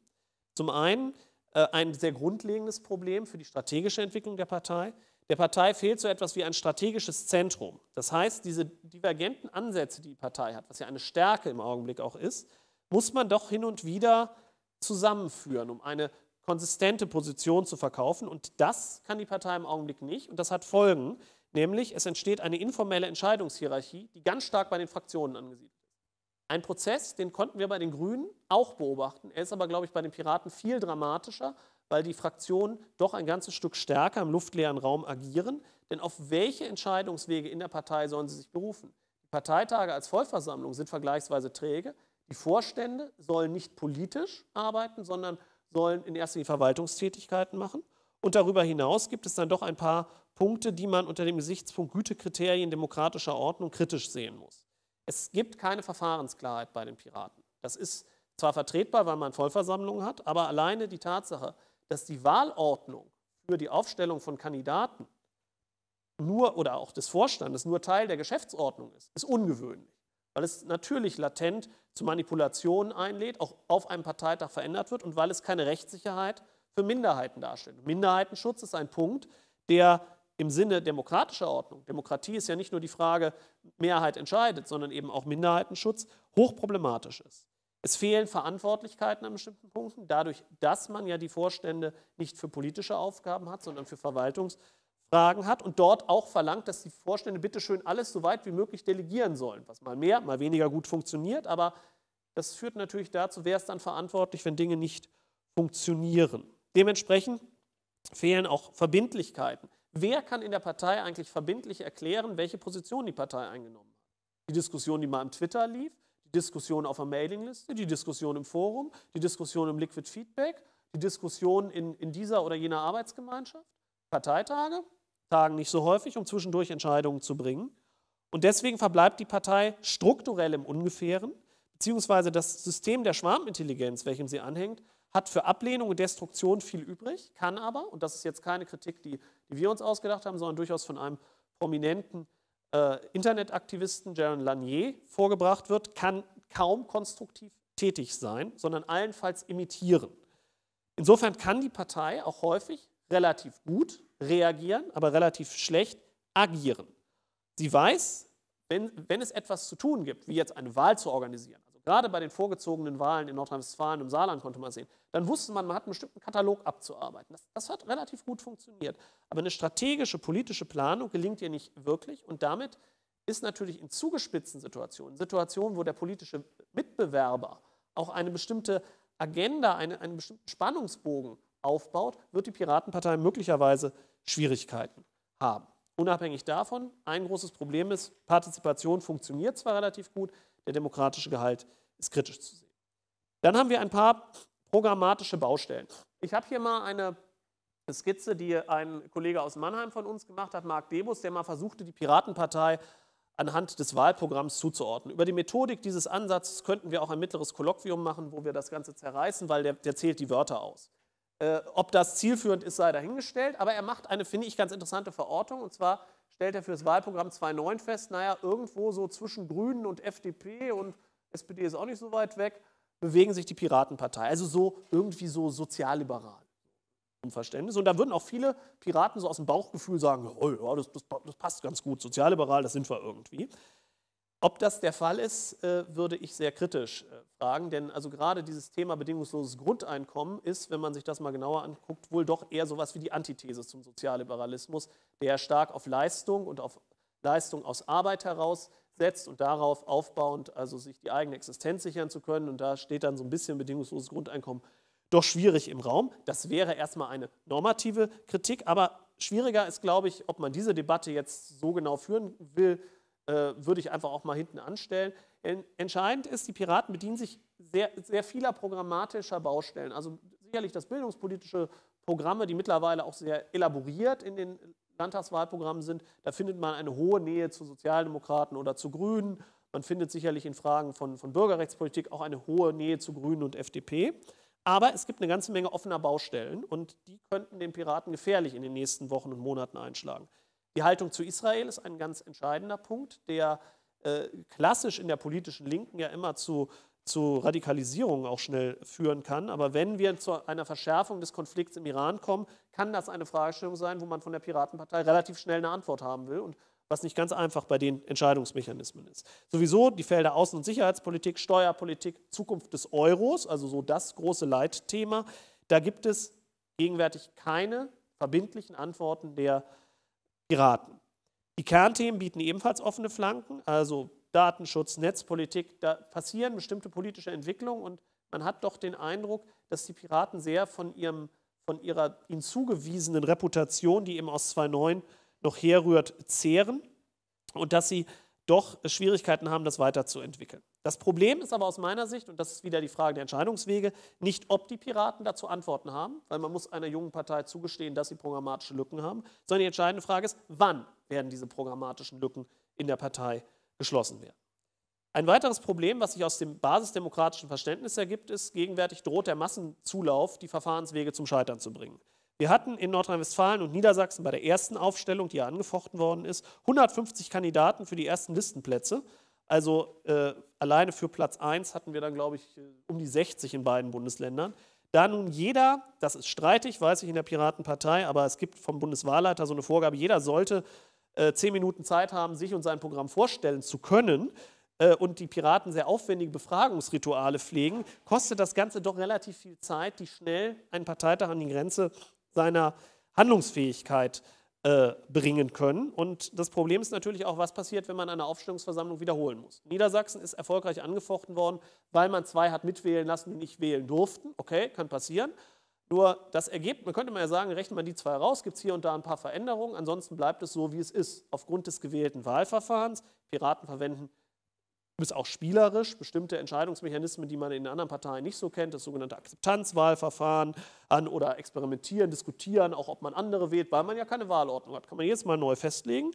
Zum einen äh, ein sehr grundlegendes Problem für die strategische Entwicklung der Partei. Der Partei fehlt so etwas wie ein strategisches Zentrum. Das heißt, diese divergenten Ansätze, die die Partei hat, was ja eine Stärke im Augenblick auch ist, muss man doch hin und wieder zusammenführen, um eine konsistente Position zu verkaufen. Und das kann die Partei im Augenblick nicht. Und das hat Folgen, nämlich es entsteht eine informelle Entscheidungshierarchie, die ganz stark bei den Fraktionen angesiedelt ist. Ein Prozess, den konnten wir bei den Grünen auch beobachten. Er ist aber, glaube ich, bei den Piraten viel dramatischer, weil die Fraktionen doch ein ganzes Stück stärker im luftleeren Raum agieren. Denn auf welche Entscheidungswege in der Partei sollen sie sich berufen? Die Parteitage als Vollversammlung sind vergleichsweise träge. Die Vorstände sollen nicht politisch arbeiten, sondern politisch sollen in erster Linie Verwaltungstätigkeiten machen. Und darüber hinaus gibt es dann doch ein paar Punkte, die man unter dem Gesichtspunkt Gütekriterien demokratischer Ordnung kritisch sehen muss. Es gibt keine Verfahrensklarheit bei den Piraten. Das ist zwar vertretbar, weil man Vollversammlungen hat, aber alleine die Tatsache, dass die Wahlordnung für die Aufstellung von Kandidaten nur oder auch des Vorstandes nur Teil der Geschäftsordnung ist, ist ungewöhnlich weil es natürlich latent zu Manipulationen einlädt, auch auf einem Parteitag verändert wird und weil es keine Rechtssicherheit für Minderheiten darstellt. Minderheitenschutz ist ein Punkt, der im Sinne demokratischer Ordnung, Demokratie ist ja nicht nur die Frage, Mehrheit entscheidet, sondern eben auch Minderheitenschutz, hochproblematisch ist. Es fehlen Verantwortlichkeiten an bestimmten Punkten, dadurch, dass man ja die Vorstände nicht für politische Aufgaben hat, sondern für Verwaltungs- Fragen hat und dort auch verlangt, dass die Vorstände bitte schön alles so weit wie möglich delegieren sollen, was mal mehr, mal weniger gut funktioniert, aber das führt natürlich dazu, wer ist dann verantwortlich, wenn Dinge nicht funktionieren. Dementsprechend fehlen auch Verbindlichkeiten. Wer kann in der Partei eigentlich verbindlich erklären, welche Position die Partei eingenommen hat? Die Diskussion, die mal im Twitter lief, die Diskussion auf der Mailingliste, die Diskussion im Forum, die Diskussion im Liquid Feedback, die Diskussion in, in dieser oder jener Arbeitsgemeinschaft, Parteitage, Tagen nicht so häufig, um zwischendurch Entscheidungen zu bringen. Und deswegen verbleibt die Partei strukturell im Ungefähren, beziehungsweise das System der Schwarmintelligenz, welchem sie anhängt, hat für Ablehnung und Destruktion viel übrig, kann aber, und das ist jetzt keine Kritik, die, die wir uns ausgedacht haben, sondern durchaus von einem prominenten äh, Internetaktivisten, Jaron Lanier, vorgebracht wird, kann kaum konstruktiv tätig sein, sondern allenfalls imitieren. Insofern kann die Partei auch häufig relativ gut reagieren, aber relativ schlecht agieren. Sie weiß, wenn, wenn es etwas zu tun gibt, wie jetzt eine Wahl zu organisieren, also gerade bei den vorgezogenen Wahlen in Nordrhein-Westfalen, im Saarland konnte man sehen, dann wusste man, man hat einen bestimmten Katalog abzuarbeiten. Das, das hat relativ gut funktioniert. Aber eine strategische politische Planung gelingt ihr nicht wirklich und damit ist natürlich in zugespitzten Situationen, Situationen, wo der politische Mitbewerber auch eine bestimmte Agenda, einen, einen bestimmten Spannungsbogen aufbaut, wird die Piratenpartei möglicherweise Schwierigkeiten haben. Unabhängig davon, ein großes Problem ist, Partizipation funktioniert zwar relativ gut, der demokratische Gehalt ist kritisch zu sehen. Dann haben wir ein paar programmatische Baustellen. Ich habe hier mal eine Skizze, die ein Kollege aus Mannheim von uns gemacht hat, Marc Debus, der mal versuchte, die Piratenpartei anhand des Wahlprogramms zuzuordnen. Über die Methodik dieses Ansatzes könnten wir auch ein mittleres Kolloquium machen, wo wir das Ganze zerreißen, weil der, der zählt die Wörter aus. Äh, ob das zielführend ist, sei dahingestellt, aber er macht eine, finde ich, ganz interessante Verortung und zwar stellt er für das Wahlprogramm 2.9 fest, naja, irgendwo so zwischen Grünen und FDP und SPD ist auch nicht so weit weg, bewegen sich die Piratenpartei. Also so irgendwie so sozialliberal. Um Verständnis. Und da würden auch viele Piraten so aus dem Bauchgefühl sagen, oh ja, das, das, das passt ganz gut, sozialliberal, das sind wir irgendwie. Ob das der Fall ist, äh, würde ich sehr kritisch äh, fragen, denn also gerade dieses Thema bedingungsloses Grundeinkommen ist, wenn man sich das mal genauer anguckt, wohl doch eher sowas wie die Antithese zum Sozialliberalismus, der stark auf Leistung und auf Leistung aus Arbeit heraus setzt und darauf aufbauend, also sich die eigene Existenz sichern zu können. Und da steht dann so ein bisschen bedingungsloses Grundeinkommen doch schwierig im Raum. Das wäre erstmal eine normative Kritik, aber schwieriger ist, glaube ich, ob man diese Debatte jetzt so genau führen will, äh, würde ich einfach auch mal hinten anstellen. Entscheidend ist, die Piraten bedienen sich sehr, sehr vieler programmatischer Baustellen. Also sicherlich das bildungspolitische Programme, die mittlerweile auch sehr elaboriert in den Landtagswahlprogrammen sind. Da findet man eine hohe Nähe zu Sozialdemokraten oder zu Grünen. Man findet sicherlich in Fragen von, von Bürgerrechtspolitik auch eine hohe Nähe zu Grünen und FDP. Aber es gibt eine ganze Menge offener Baustellen und die könnten den Piraten gefährlich in den nächsten Wochen und Monaten einschlagen. Die Haltung zu Israel ist ein ganz entscheidender Punkt, der äh, klassisch in der politischen Linken ja immer zu, zu Radikalisierung auch schnell führen kann. Aber wenn wir zu einer Verschärfung des Konflikts im Iran kommen, kann das eine Fragestellung sein, wo man von der Piratenpartei relativ schnell eine Antwort haben will und was nicht ganz einfach bei den Entscheidungsmechanismen ist. Sowieso die Felder Außen- und Sicherheitspolitik, Steuerpolitik, Zukunft des Euros, also so das große Leitthema. Da gibt es gegenwärtig keine verbindlichen Antworten der äh, geraten. Die Kernthemen bieten ebenfalls offene Flanken, also Datenschutz, Netzpolitik. Da passieren bestimmte politische Entwicklungen und man hat doch den Eindruck, dass die Piraten sehr von, ihrem, von ihrer ihnen zugewiesenen Reputation, die eben aus 2.9 noch herrührt, zehren und dass sie doch Schwierigkeiten haben, das weiterzuentwickeln. Das Problem ist aber aus meiner Sicht, und das ist wieder die Frage der Entscheidungswege, nicht, ob die Piraten dazu Antworten haben, weil man muss einer jungen Partei zugestehen, dass sie programmatische Lücken haben, sondern die entscheidende Frage ist, wann werden diese programmatischen Lücken in der Partei geschlossen werden. Ein weiteres Problem, was sich aus dem basisdemokratischen Verständnis ergibt, ist, gegenwärtig droht der Massenzulauf, die Verfahrenswege zum Scheitern zu bringen. Wir hatten in Nordrhein-Westfalen und Niedersachsen bei der ersten Aufstellung, die ja angefochten worden ist, 150 Kandidaten für die ersten Listenplätze. Also äh, alleine für Platz 1 hatten wir dann, glaube ich, äh, um die 60 in beiden Bundesländern. Da nun jeder, das ist streitig, weiß ich in der Piratenpartei, aber es gibt vom Bundeswahlleiter so eine Vorgabe, jeder sollte äh, 10 Minuten Zeit haben, sich und sein Programm vorstellen zu können äh, und die Piraten sehr aufwendige Befragungsrituale pflegen, kostet das Ganze doch relativ viel Zeit, die schnell einen Parteitag an die Grenze seiner Handlungsfähigkeit äh, äh, bringen können. Und das Problem ist natürlich auch, was passiert, wenn man eine Aufstellungsversammlung wiederholen muss. Niedersachsen ist erfolgreich angefochten worden, weil man zwei hat mitwählen lassen, die nicht wählen durften. Okay, kann passieren. Nur das Ergebnis, man könnte mal ja sagen, rechnet man die zwei raus, gibt es hier und da ein paar Veränderungen, ansonsten bleibt es so, wie es ist. Aufgrund des gewählten Wahlverfahrens, Piraten verwenden Du bist auch spielerisch. Bestimmte Entscheidungsmechanismen, die man in anderen Parteien nicht so kennt, das sogenannte Akzeptanzwahlverfahren an oder experimentieren, diskutieren, auch ob man andere wählt, weil man ja keine Wahlordnung hat, kann man jetzt mal neu festlegen.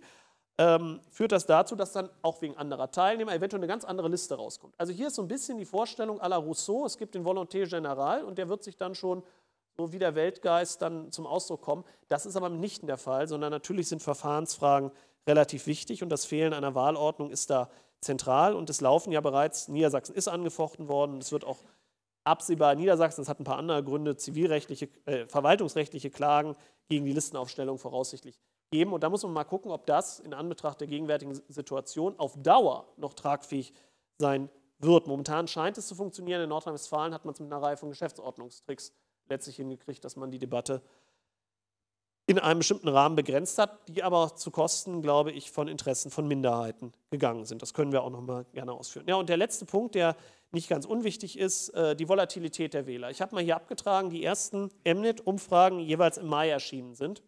Ähm, führt das dazu, dass dann auch wegen anderer Teilnehmer eventuell eine ganz andere Liste rauskommt. Also hier ist so ein bisschen die Vorstellung à la Rousseau, es gibt den Volonté General und der wird sich dann schon so wie der Weltgeist dann zum Ausdruck kommen. Das ist aber nicht der Fall, sondern natürlich sind Verfahrensfragen relativ wichtig und das Fehlen einer Wahlordnung ist da zentral und es laufen ja bereits, Niedersachsen ist angefochten worden, es wird auch absehbar Niedersachsen, es hat ein paar andere Gründe, zivilrechtliche, äh, verwaltungsrechtliche Klagen gegen die Listenaufstellung voraussichtlich geben. Und da muss man mal gucken, ob das in Anbetracht der gegenwärtigen Situation auf Dauer noch tragfähig sein wird. Momentan scheint es zu funktionieren. In Nordrhein-Westfalen hat man es mit einer Reihe von Geschäftsordnungstricks letztlich hingekriegt, dass man die Debatte in einem bestimmten Rahmen begrenzt hat, die aber zu Kosten, glaube ich, von Interessen von Minderheiten gegangen sind. Das können wir auch nochmal gerne ausführen. Ja, und der letzte Punkt, der nicht ganz unwichtig ist, äh, die Volatilität der Wähler. Ich habe mal hier abgetragen, die ersten MNIT-Umfragen jeweils im Mai erschienen sind.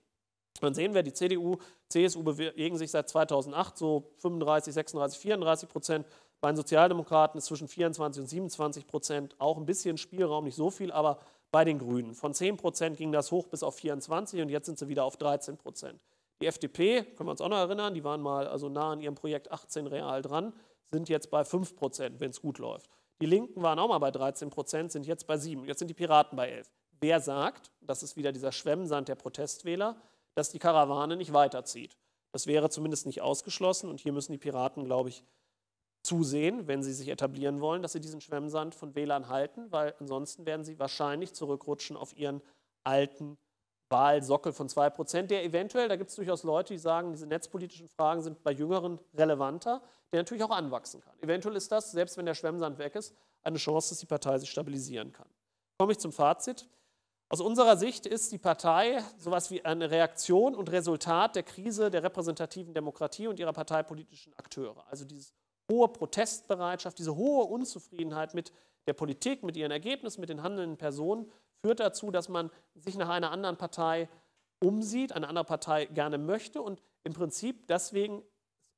Dann sehen wir, die CDU, CSU bewegen sich seit 2008 so 35, 36, 34 Prozent. Bei den Sozialdemokraten ist zwischen 24 und 27 Prozent auch ein bisschen Spielraum, nicht so viel, aber bei den Grünen. Von 10 Prozent ging das hoch bis auf 24 und jetzt sind sie wieder auf 13 Prozent. Die FDP, können wir uns auch noch erinnern, die waren mal also nah an ihrem Projekt 18 real dran, sind jetzt bei 5 Prozent, wenn es gut läuft. Die Linken waren auch mal bei 13 Prozent, sind jetzt bei 7. Jetzt sind die Piraten bei 11. Wer sagt, das ist wieder dieser Schwemmsand der Protestwähler, dass die Karawane nicht weiterzieht? Das wäre zumindest nicht ausgeschlossen und hier müssen die Piraten, glaube ich, zusehen, wenn sie sich etablieren wollen, dass sie diesen Schwemmsand von Wählern halten, weil ansonsten werden sie wahrscheinlich zurückrutschen auf ihren alten Wahlsockel von 2%, der eventuell, da gibt es durchaus Leute, die sagen, diese netzpolitischen Fragen sind bei Jüngeren relevanter, der natürlich auch anwachsen kann. Eventuell ist das, selbst wenn der Schwemmsand weg ist, eine Chance, dass die Partei sich stabilisieren kann. Komme ich zum Fazit. Aus unserer Sicht ist die Partei sowas wie eine Reaktion und Resultat der Krise der repräsentativen Demokratie und ihrer parteipolitischen Akteure. Also dieses hohe Protestbereitschaft, diese hohe Unzufriedenheit mit der Politik, mit ihren Ergebnissen, mit den handelnden Personen, führt dazu, dass man sich nach einer anderen Partei umsieht, eine andere Partei gerne möchte und im Prinzip deswegen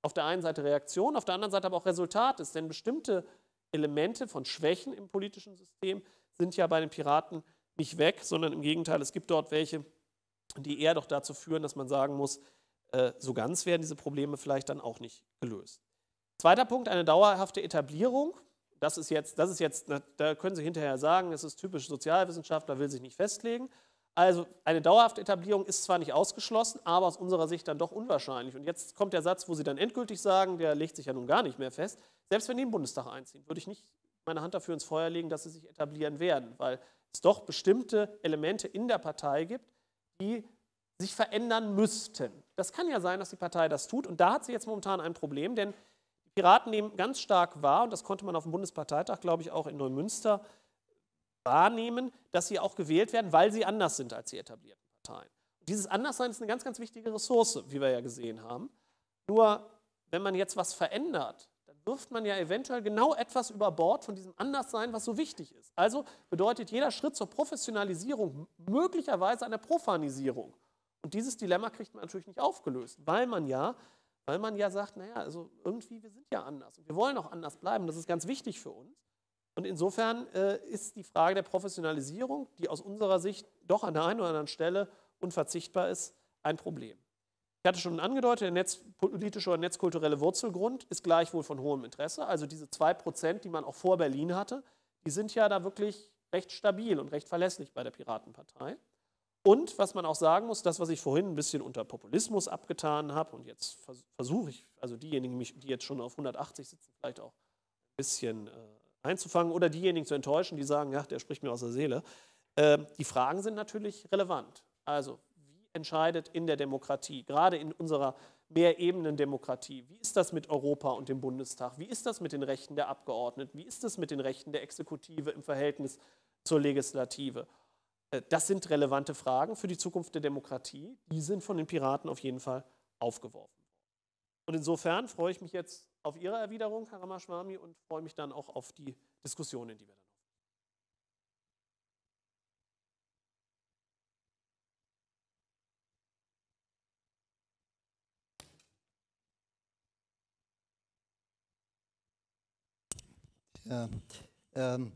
auf der einen Seite Reaktion, auf der anderen Seite aber auch Resultat ist. Denn bestimmte Elemente von Schwächen im politischen System sind ja bei den Piraten nicht weg, sondern im Gegenteil, es gibt dort welche, die eher doch dazu führen, dass man sagen muss, äh, so ganz werden diese Probleme vielleicht dann auch nicht gelöst. Zweiter Punkt, eine dauerhafte Etablierung. Das ist jetzt, das ist jetzt, da können Sie hinterher sagen, es ist typisch Sozialwissenschaftler, will sich nicht festlegen. Also eine dauerhafte Etablierung ist zwar nicht ausgeschlossen, aber aus unserer Sicht dann doch unwahrscheinlich. Und jetzt kommt der Satz, wo Sie dann endgültig sagen, der legt sich ja nun gar nicht mehr fest. Selbst wenn die im Bundestag einziehen, würde ich nicht meine Hand dafür ins Feuer legen, dass sie sich etablieren werden, weil es doch bestimmte Elemente in der Partei gibt, die sich verändern müssten. Das kann ja sein, dass die Partei das tut. Und da hat sie jetzt momentan ein Problem, denn Piraten nehmen ganz stark wahr, und das konnte man auf dem Bundesparteitag, glaube ich, auch in Neumünster wahrnehmen, dass sie auch gewählt werden, weil sie anders sind als die etablierten Parteien. Dieses Anderssein ist eine ganz, ganz wichtige Ressource, wie wir ja gesehen haben. Nur, wenn man jetzt was verändert, dann wirft man ja eventuell genau etwas über Bord von diesem Anderssein, was so wichtig ist. Also bedeutet jeder Schritt zur Professionalisierung möglicherweise eine Profanisierung. Und dieses Dilemma kriegt man natürlich nicht aufgelöst, weil man ja weil man ja sagt, naja, also irgendwie, wir sind ja anders und wir wollen auch anders bleiben. Das ist ganz wichtig für uns. Und insofern äh, ist die Frage der Professionalisierung, die aus unserer Sicht doch an der einen oder anderen Stelle unverzichtbar ist, ein Problem. Ich hatte schon angedeutet, der netzpolitische oder netzkulturelle Wurzelgrund ist gleichwohl von hohem Interesse. Also diese 2%, die man auch vor Berlin hatte, die sind ja da wirklich recht stabil und recht verlässlich bei der Piratenpartei. Und was man auch sagen muss, das, was ich vorhin ein bisschen unter Populismus abgetan habe, und jetzt versuche ich, also diejenigen, die jetzt schon auf 180 sitzen, vielleicht auch ein bisschen äh, einzufangen oder diejenigen zu enttäuschen, die sagen, ja, der spricht mir aus der Seele. Ähm, die Fragen sind natürlich relevant. Also, wie entscheidet in der Demokratie, gerade in unserer Mehrebenen-Demokratie, wie ist das mit Europa und dem Bundestag? Wie ist das mit den Rechten der Abgeordneten? Wie ist das mit den Rechten der Exekutive im Verhältnis zur Legislative? Äh, das sind relevante Fragen für die Zukunft der Demokratie. Die sind von den Piraten auf jeden Fall aufgeworfen Und insofern freue ich mich jetzt auf Ihre Erwiderung, Herr Ramaswamy, und freue mich dann auch auf die Diskussionen, die wir dann haben. Ja, ähm,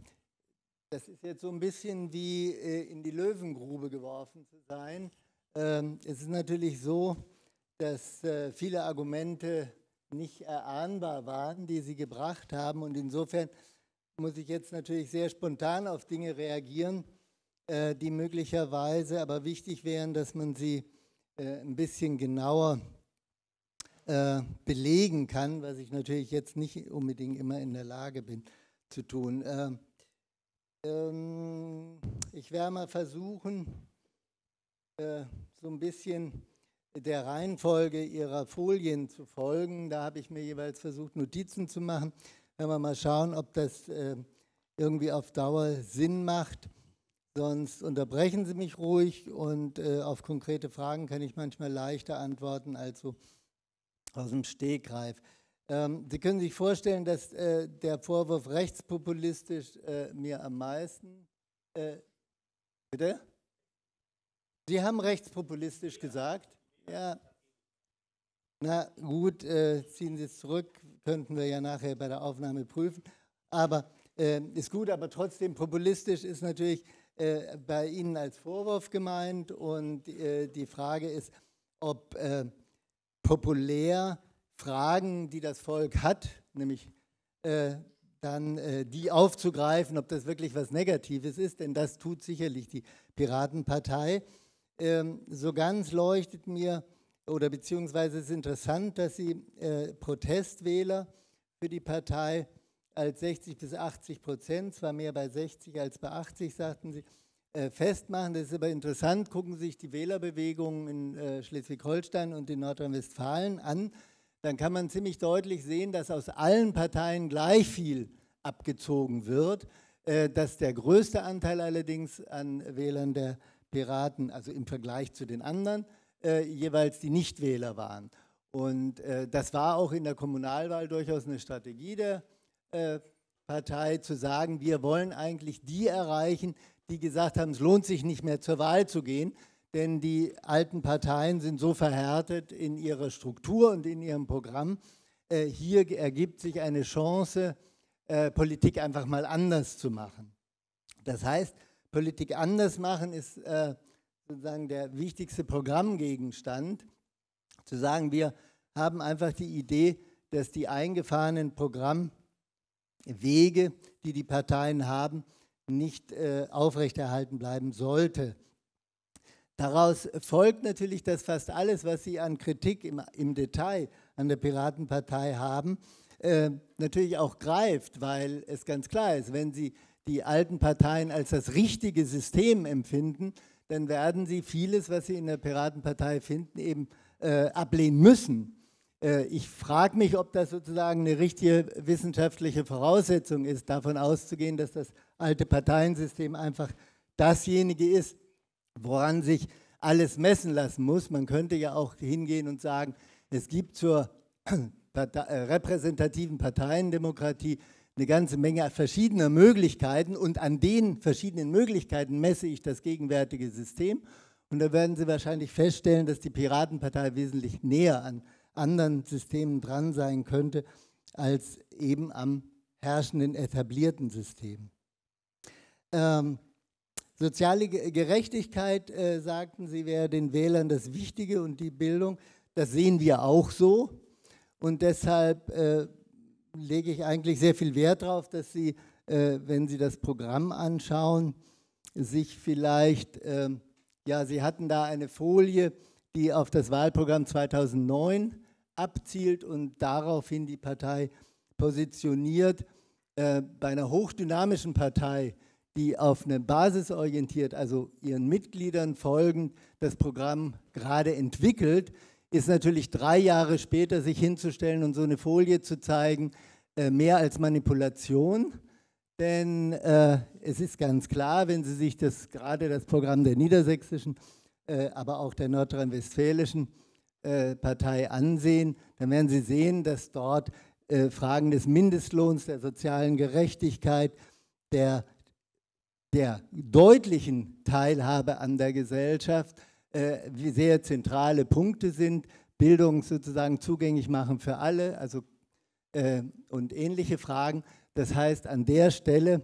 das ist jetzt so ein bisschen wie äh, in die Löwengrube geworfen zu sein. Ähm, es ist natürlich so, dass äh, viele Argumente nicht erahnbar waren, die sie gebracht haben. Und insofern muss ich jetzt natürlich sehr spontan auf Dinge reagieren, äh, die möglicherweise aber wichtig wären, dass man sie ein bisschen genauer belegen kann, was ich natürlich jetzt nicht unbedingt immer in der Lage bin zu tun. Ähm, ähm, ich werde mal versuchen, äh, so ein bisschen der Reihenfolge Ihrer Folien zu folgen. Da habe ich mir jeweils versucht, Notizen zu machen. Wenn wir mal schauen, ob das äh, irgendwie auf Dauer Sinn macht. Sonst unterbrechen Sie mich ruhig und äh, auf konkrete Fragen kann ich manchmal leichter antworten als so aus dem Stegreif. Ähm, Sie können sich vorstellen, dass äh, der Vorwurf rechtspopulistisch äh, mir am meisten. Äh, bitte? Sie haben rechtspopulistisch ja. gesagt. Ja. Na gut, äh, ziehen Sie es zurück, könnten wir ja nachher bei der Aufnahme prüfen. Aber äh, ist gut, aber trotzdem populistisch ist natürlich äh, bei Ihnen als Vorwurf gemeint. Und die Frage ist, ob populär Fragen, die das Volk hat, nämlich äh, dann äh, die aufzugreifen, ob das wirklich was Negatives ist, denn das tut sicherlich die Piratenpartei. Ähm, so ganz leuchtet mir, oder beziehungsweise ist interessant, dass sie äh, Protestwähler für die Partei als 60 bis 80 Prozent, zwar mehr bei 60 als bei 80, sagten sie, äh, festmachen. Das ist aber interessant, gucken sich die Wählerbewegungen in äh, Schleswig-Holstein und in Nordrhein-Westfalen an dann kann man ziemlich deutlich sehen, dass aus allen Parteien gleich viel abgezogen wird, äh, dass der größte Anteil allerdings an Wählern der Piraten, also im Vergleich zu den anderen, äh, jeweils die Nichtwähler waren. Und äh, das war auch in der Kommunalwahl durchaus eine Strategie der Partei, zu sagen, wir wollen eigentlich die erreichen, die gesagt haben, es lohnt sich nicht mehr zur Wahl zu gehen, denn die alten Parteien sind so verhärtet in ihrer Struktur und in ihrem Programm. Äh, hier ergibt sich eine Chance, äh, Politik einfach mal anders zu machen. Das heißt, Politik anders machen ist äh, sozusagen der wichtigste Programmgegenstand. Zu sagen, wir haben einfach die Idee, dass die eingefahrenen Programmwege, die die Parteien haben, nicht äh, aufrechterhalten bleiben sollten. Daraus folgt natürlich, dass fast alles, was Sie an Kritik im, im Detail an der Piratenpartei haben, äh, natürlich auch greift, weil es ganz klar ist, wenn Sie die alten Parteien als das richtige System empfinden, dann werden Sie vieles, was Sie in der Piratenpartei finden, eben äh, ablehnen müssen. Äh, ich frage mich, ob das sozusagen eine richtige wissenschaftliche Voraussetzung ist, davon auszugehen, dass das alte Parteiensystem einfach dasjenige ist, woran sich alles messen lassen muss. Man könnte ja auch hingehen und sagen, es gibt zur Partei, äh, repräsentativen Parteiendemokratie eine ganze Menge verschiedener Möglichkeiten und an den verschiedenen Möglichkeiten messe ich das gegenwärtige System. Und da werden Sie wahrscheinlich feststellen, dass die Piratenpartei wesentlich näher an anderen Systemen dran sein könnte als eben am herrschenden etablierten System. Ähm, Soziale Gerechtigkeit, äh, sagten sie, wäre den Wählern das Wichtige und die Bildung. Das sehen wir auch so. Und deshalb äh, lege ich eigentlich sehr viel Wert darauf, dass Sie, äh, wenn Sie das Programm anschauen, sich vielleicht, ähm, ja, Sie hatten da eine Folie, die auf das Wahlprogramm 2009 abzielt und daraufhin die Partei positioniert. Äh, bei einer hochdynamischen Partei die auf eine Basis orientiert, also ihren Mitgliedern folgend, das Programm gerade entwickelt, ist natürlich drei Jahre später sich hinzustellen und so eine Folie zu zeigen, äh, mehr als Manipulation. Denn äh, es ist ganz klar, wenn Sie sich das gerade das Programm der niedersächsischen, äh, aber auch der nordrhein-westfälischen äh, Partei ansehen, dann werden Sie sehen, dass dort äh, Fragen des Mindestlohns, der sozialen Gerechtigkeit, der der deutlichen Teilhabe an der Gesellschaft äh, sehr zentrale Punkte sind. Bildung sozusagen zugänglich machen für alle also, äh, und ähnliche Fragen. Das heißt, an der Stelle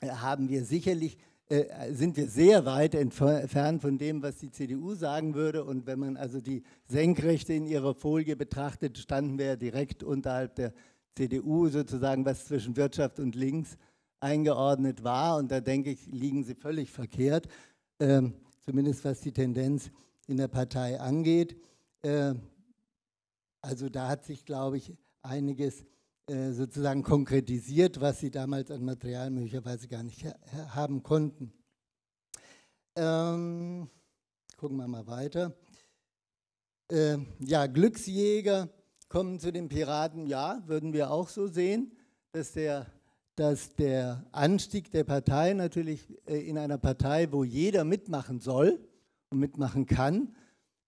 äh, haben wir sicherlich, äh, sind wir sehr weit entfernt von dem, was die CDU sagen würde. Und wenn man also die Senkrechte in ihrer Folie betrachtet, standen wir direkt unterhalb der CDU sozusagen, was zwischen Wirtschaft und Links äh, eingeordnet war. Und da denke ich, liegen Sie völlig verkehrt, äh, zumindest was die Tendenz in der Partei angeht. Äh, also da hat sich, glaube ich, einiges äh, sozusagen konkretisiert, was Sie damals an Material möglicherweise gar nicht haben konnten. Ähm, gucken wir mal weiter. Ähm, ja, Glücksjäger kommen zu den Piraten, ja, würden wir auch so sehen, dass der dass der Anstieg der Partei natürlich äh, in einer Partei, wo jeder mitmachen soll und mitmachen kann,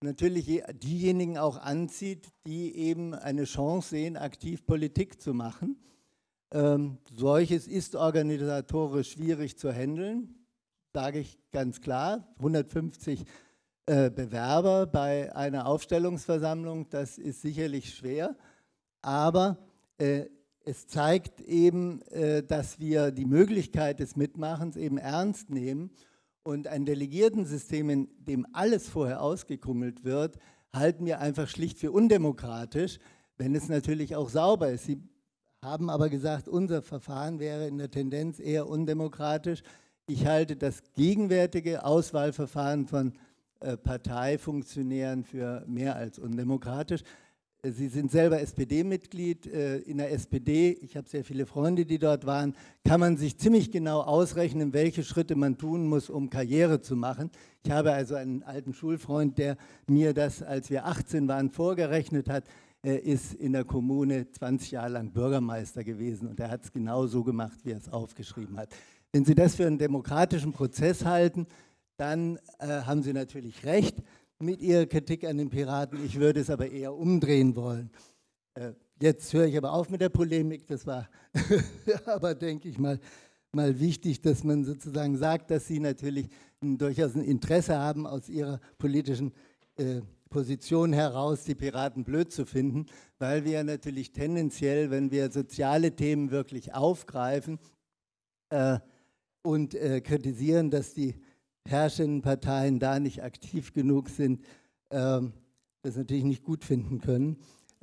natürlich diejenigen auch anzieht, die eben eine Chance sehen, aktiv Politik zu machen. Ähm, solches ist organisatorisch schwierig zu handeln, sage ich ganz klar. 150 äh, Bewerber bei einer Aufstellungsversammlung, das ist sicherlich schwer, aber äh, es zeigt eben, äh, dass wir die Möglichkeit des Mitmachens eben ernst nehmen und ein Delegiertensystem, in dem alles vorher ausgekummelt wird, halten wir einfach schlicht für undemokratisch, wenn es natürlich auch sauber ist. Sie haben aber gesagt, unser Verfahren wäre in der Tendenz eher undemokratisch. Ich halte das gegenwärtige Auswahlverfahren von äh, Parteifunktionären für mehr als undemokratisch. Sie sind selber SPD-Mitglied. Äh, in der SPD, ich habe sehr viele Freunde, die dort waren, kann man sich ziemlich genau ausrechnen, welche Schritte man tun muss, um Karriere zu machen. Ich habe also einen alten Schulfreund, der mir das, als wir 18 waren, vorgerechnet hat. Er ist in der Kommune 20 Jahre lang Bürgermeister gewesen und er hat es genau so gemacht, wie er es aufgeschrieben hat. Wenn Sie das für einen demokratischen Prozess halten, dann äh, haben Sie natürlich recht mit Ihrer Kritik an den Piraten. Ich würde es aber eher umdrehen wollen. Äh, jetzt höre ich aber auf mit der Polemik. Das war aber, denke ich mal, mal wichtig, dass man sozusagen sagt, dass Sie natürlich ein, durchaus ein Interesse haben, aus Ihrer politischen äh, Position heraus die Piraten blöd zu finden, weil wir natürlich tendenziell, wenn wir soziale Themen wirklich aufgreifen äh, und äh, kritisieren, dass die herrschenden Parteien da nicht aktiv genug sind, ähm, das natürlich nicht gut finden können.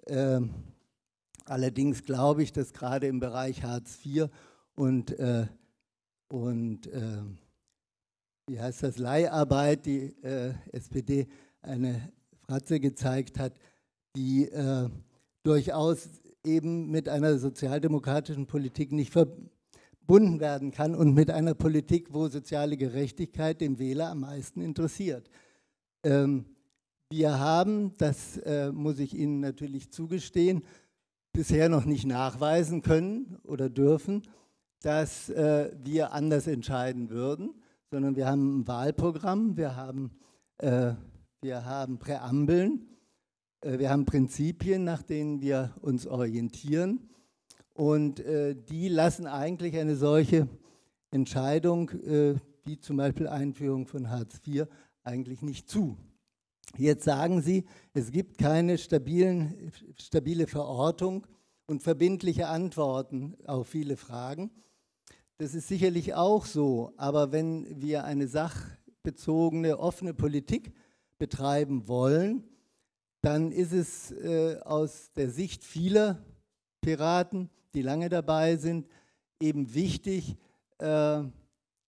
Ähm, allerdings glaube ich, dass gerade im Bereich Hartz IV und, äh, und äh, wie heißt das, Leiharbeit, die äh, SPD eine Fratze gezeigt hat, die äh, durchaus eben mit einer sozialdemokratischen Politik nicht verbunden verbunden werden kann und mit einer Politik, wo soziale Gerechtigkeit den Wähler am meisten interessiert. Ähm, wir haben, das äh, muss ich Ihnen natürlich zugestehen, bisher noch nicht nachweisen können oder dürfen, dass äh, wir anders entscheiden würden, sondern wir haben ein Wahlprogramm, wir haben, äh, wir haben Präambeln, wir haben Prinzipien, nach denen wir uns orientieren. Und äh, die lassen eigentlich eine solche Entscheidung, äh, wie zum Beispiel Einführung von Hartz IV, eigentlich nicht zu. Jetzt sagen sie, es gibt keine stabilen, stabile Verortung und verbindliche Antworten auf viele Fragen. Das ist sicherlich auch so, aber wenn wir eine sachbezogene, offene Politik betreiben wollen, dann ist es äh, aus der Sicht vieler Piraten die lange dabei sind, eben wichtig, äh,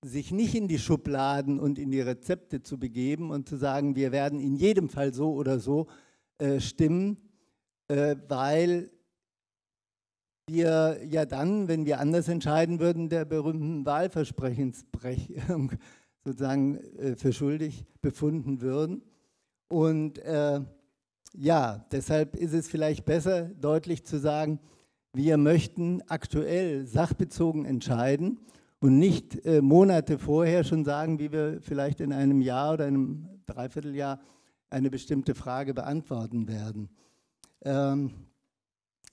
sich nicht in die Schubladen und in die Rezepte zu begeben und zu sagen, wir werden in jedem Fall so oder so äh, stimmen, äh, weil wir ja dann, wenn wir anders entscheiden würden, der berühmten Wahlversprechensbrechung sozusagen äh, für schuldig befunden würden. Und äh, ja, deshalb ist es vielleicht besser, deutlich zu sagen, wir möchten aktuell sachbezogen entscheiden und nicht äh, Monate vorher schon sagen, wie wir vielleicht in einem Jahr oder einem Dreivierteljahr eine bestimmte Frage beantworten werden. Ähm,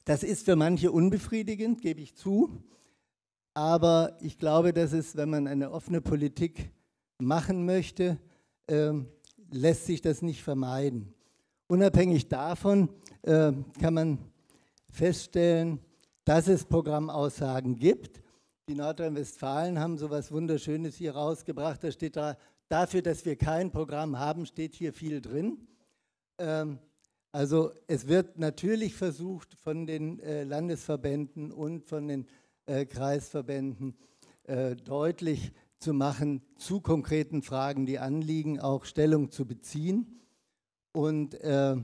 das ist für manche unbefriedigend, gebe ich zu. Aber ich glaube, dass es, wenn man eine offene Politik machen möchte, äh, lässt sich das nicht vermeiden. Unabhängig davon äh, kann man feststellen, dass es Programmaussagen gibt. Die Nordrhein-Westfalen haben so etwas Wunderschönes hier rausgebracht. Da steht da, dafür, dass wir kein Programm haben, steht hier viel drin. Ähm, also es wird natürlich versucht von den äh, Landesverbänden und von den äh, Kreisverbänden äh, deutlich zu machen, zu konkreten Fragen, die anliegen, auch Stellung zu beziehen. Und äh,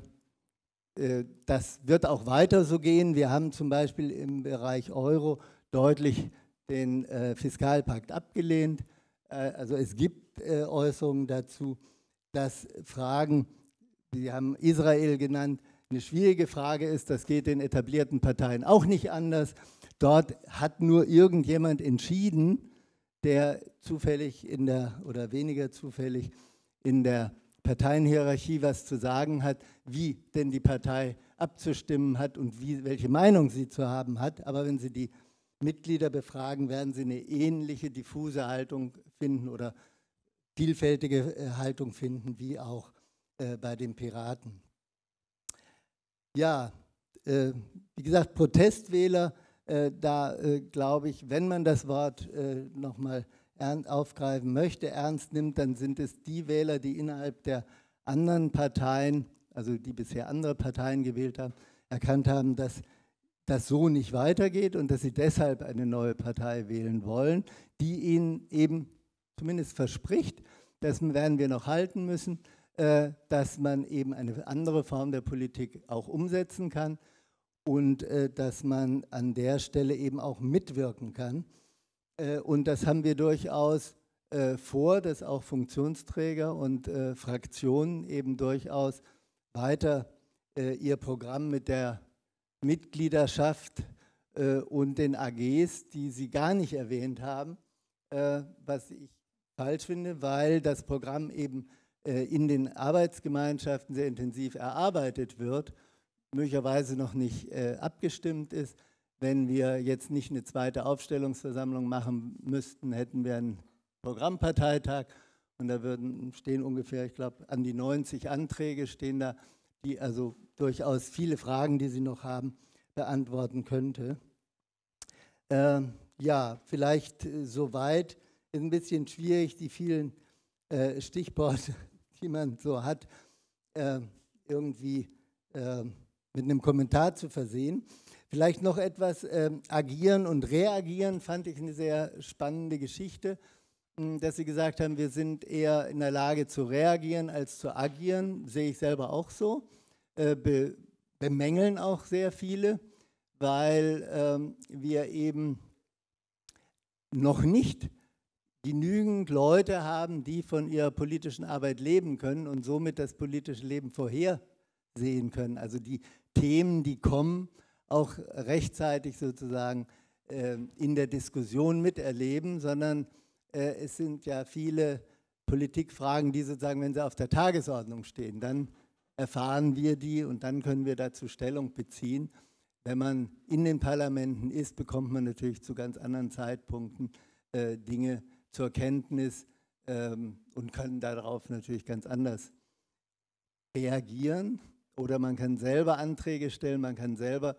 äh, das wird auch weiter so gehen. Wir haben zum Beispiel im Bereich Euro deutlich den äh, Fiskalpakt abgelehnt. Äh, also es gibt Äußerungen dazu, dass Fragen, Sie haben Israel genannt, eine schwierige Frage ist. Das geht den etablierten Parteien auch nicht anders. Dort hat nur irgendjemand entschieden, der zufällig in der oder weniger zufällig in der Parteienhierarchie was zu sagen hat, wie denn die Partei abzustimmen hat und wie, welche Meinung sie zu haben hat. Aber wenn Sie die Mitglieder befragen, werden Sie eine ähnliche diffuse Haltung finden oder vielfältige äh, Haltung finden, wie auch äh, bei den Piraten. Ja, äh, wie gesagt, Protestwähler, äh, da äh, glaube ich, wenn man das Wort äh, nochmal mal aufgreifen möchte, ernst nimmt, dann sind es die Wähler, die innerhalb der anderen Parteien, also die bisher andere Parteien gewählt haben, erkannt haben, dass das so nicht weitergeht und dass sie deshalb eine neue Partei wählen wollen, die ihnen eben zumindest verspricht, das werden wir noch halten müssen, äh, dass man eben eine andere Form der Politik auch umsetzen kann und äh, dass man an der Stelle eben auch mitwirken kann. Äh, und das haben wir durchaus äh, vor, dass auch Funktionsträger und äh, Fraktionen eben durchaus weiter ihr Programm mit der Mitgliedschaft und den AGs, die Sie gar nicht erwähnt haben, was ich falsch finde, weil das Programm eben in den Arbeitsgemeinschaften sehr intensiv erarbeitet wird, möglicherweise noch nicht abgestimmt ist. Wenn wir jetzt nicht eine zweite Aufstellungsversammlung machen müssten, hätten wir einen Programmparteitag und da würden stehen ungefähr, ich glaube, an die 90 Anträge stehen da, die also durchaus viele Fragen, die Sie noch haben, beantworten könnte. Äh, ja, vielleicht äh, soweit. Ist ein bisschen schwierig, die vielen äh, Stichworte, die man so hat, ähm, irgendwie ähm, mit einem Kommentar zu versehen. Vielleicht noch etwas, ähm, agieren und reagieren fand ich eine sehr spannende Geschichte, hm, dass Sie gesagt haben, wir sind eher in der Lage zu reagieren als zu agieren, sehe ich selber auch so, äh, be bemängeln auch sehr viele, weil ähm, wir eben noch nicht genügend Leute haben, die von ihrer politischen Arbeit leben können und somit das politische Leben vorhersehen können. Also die Themen, die kommen, auch rechtzeitig sozusagen ähm, in der Diskussion miterleben, sondern äh, es sind ja viele Politikfragen, die sozusagen, wenn sie auf der Tagesordnung stehen, dann erfahren wir die und dann können wir dazu Stellung beziehen. Wenn man in den Parlamenten ist, bekommt man natürlich zu ganz anderen Zeitpunkten äh, Dinge zur Kenntnis ähm, und kann darauf natürlich ganz anders reagieren. Oder man kann selber Anträge stellen, man kann selber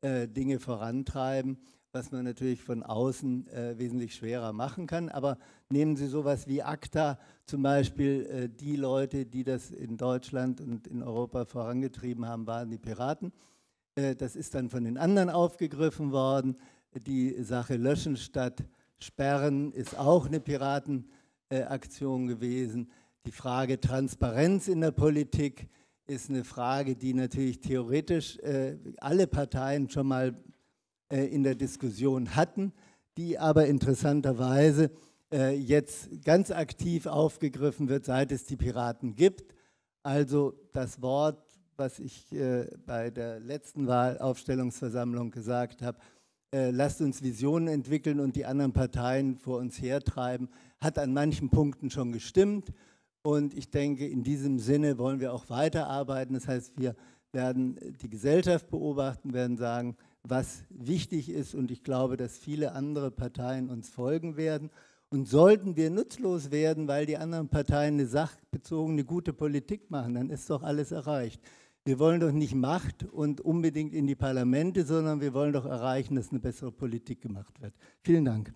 äh, Dinge vorantreiben, was man natürlich von außen äh, wesentlich schwerer machen kann. Aber nehmen Sie sowas wie ACTA zum Beispiel, äh, die Leute, die das in Deutschland und in Europa vorangetrieben haben, waren die Piraten. Äh, das ist dann von den anderen aufgegriffen worden. Die Sache Löschen statt Sperren ist auch eine Piratenaktion äh, gewesen. Die Frage Transparenz in der Politik ist eine Frage, die natürlich theoretisch äh, alle Parteien schon mal äh, in der Diskussion hatten, die aber interessanterweise äh, jetzt ganz aktiv aufgegriffen wird, seit es die Piraten gibt. Also das Wort, was ich äh, bei der letzten Wahlaufstellungsversammlung gesagt habe, äh, lasst uns Visionen entwickeln und die anderen Parteien vor uns hertreiben, hat an manchen Punkten schon gestimmt und ich denke, in diesem Sinne wollen wir auch weiterarbeiten. Das heißt, wir werden äh, die Gesellschaft beobachten, werden sagen, was wichtig ist. Und ich glaube, dass viele andere Parteien uns folgen werden. Und sollten wir nutzlos werden, weil die anderen Parteien eine sachbezogene gute Politik machen, dann ist doch alles erreicht. Wir wollen doch nicht Macht und unbedingt in die Parlamente, sondern wir wollen doch erreichen, dass eine bessere Politik gemacht wird. Vielen Dank.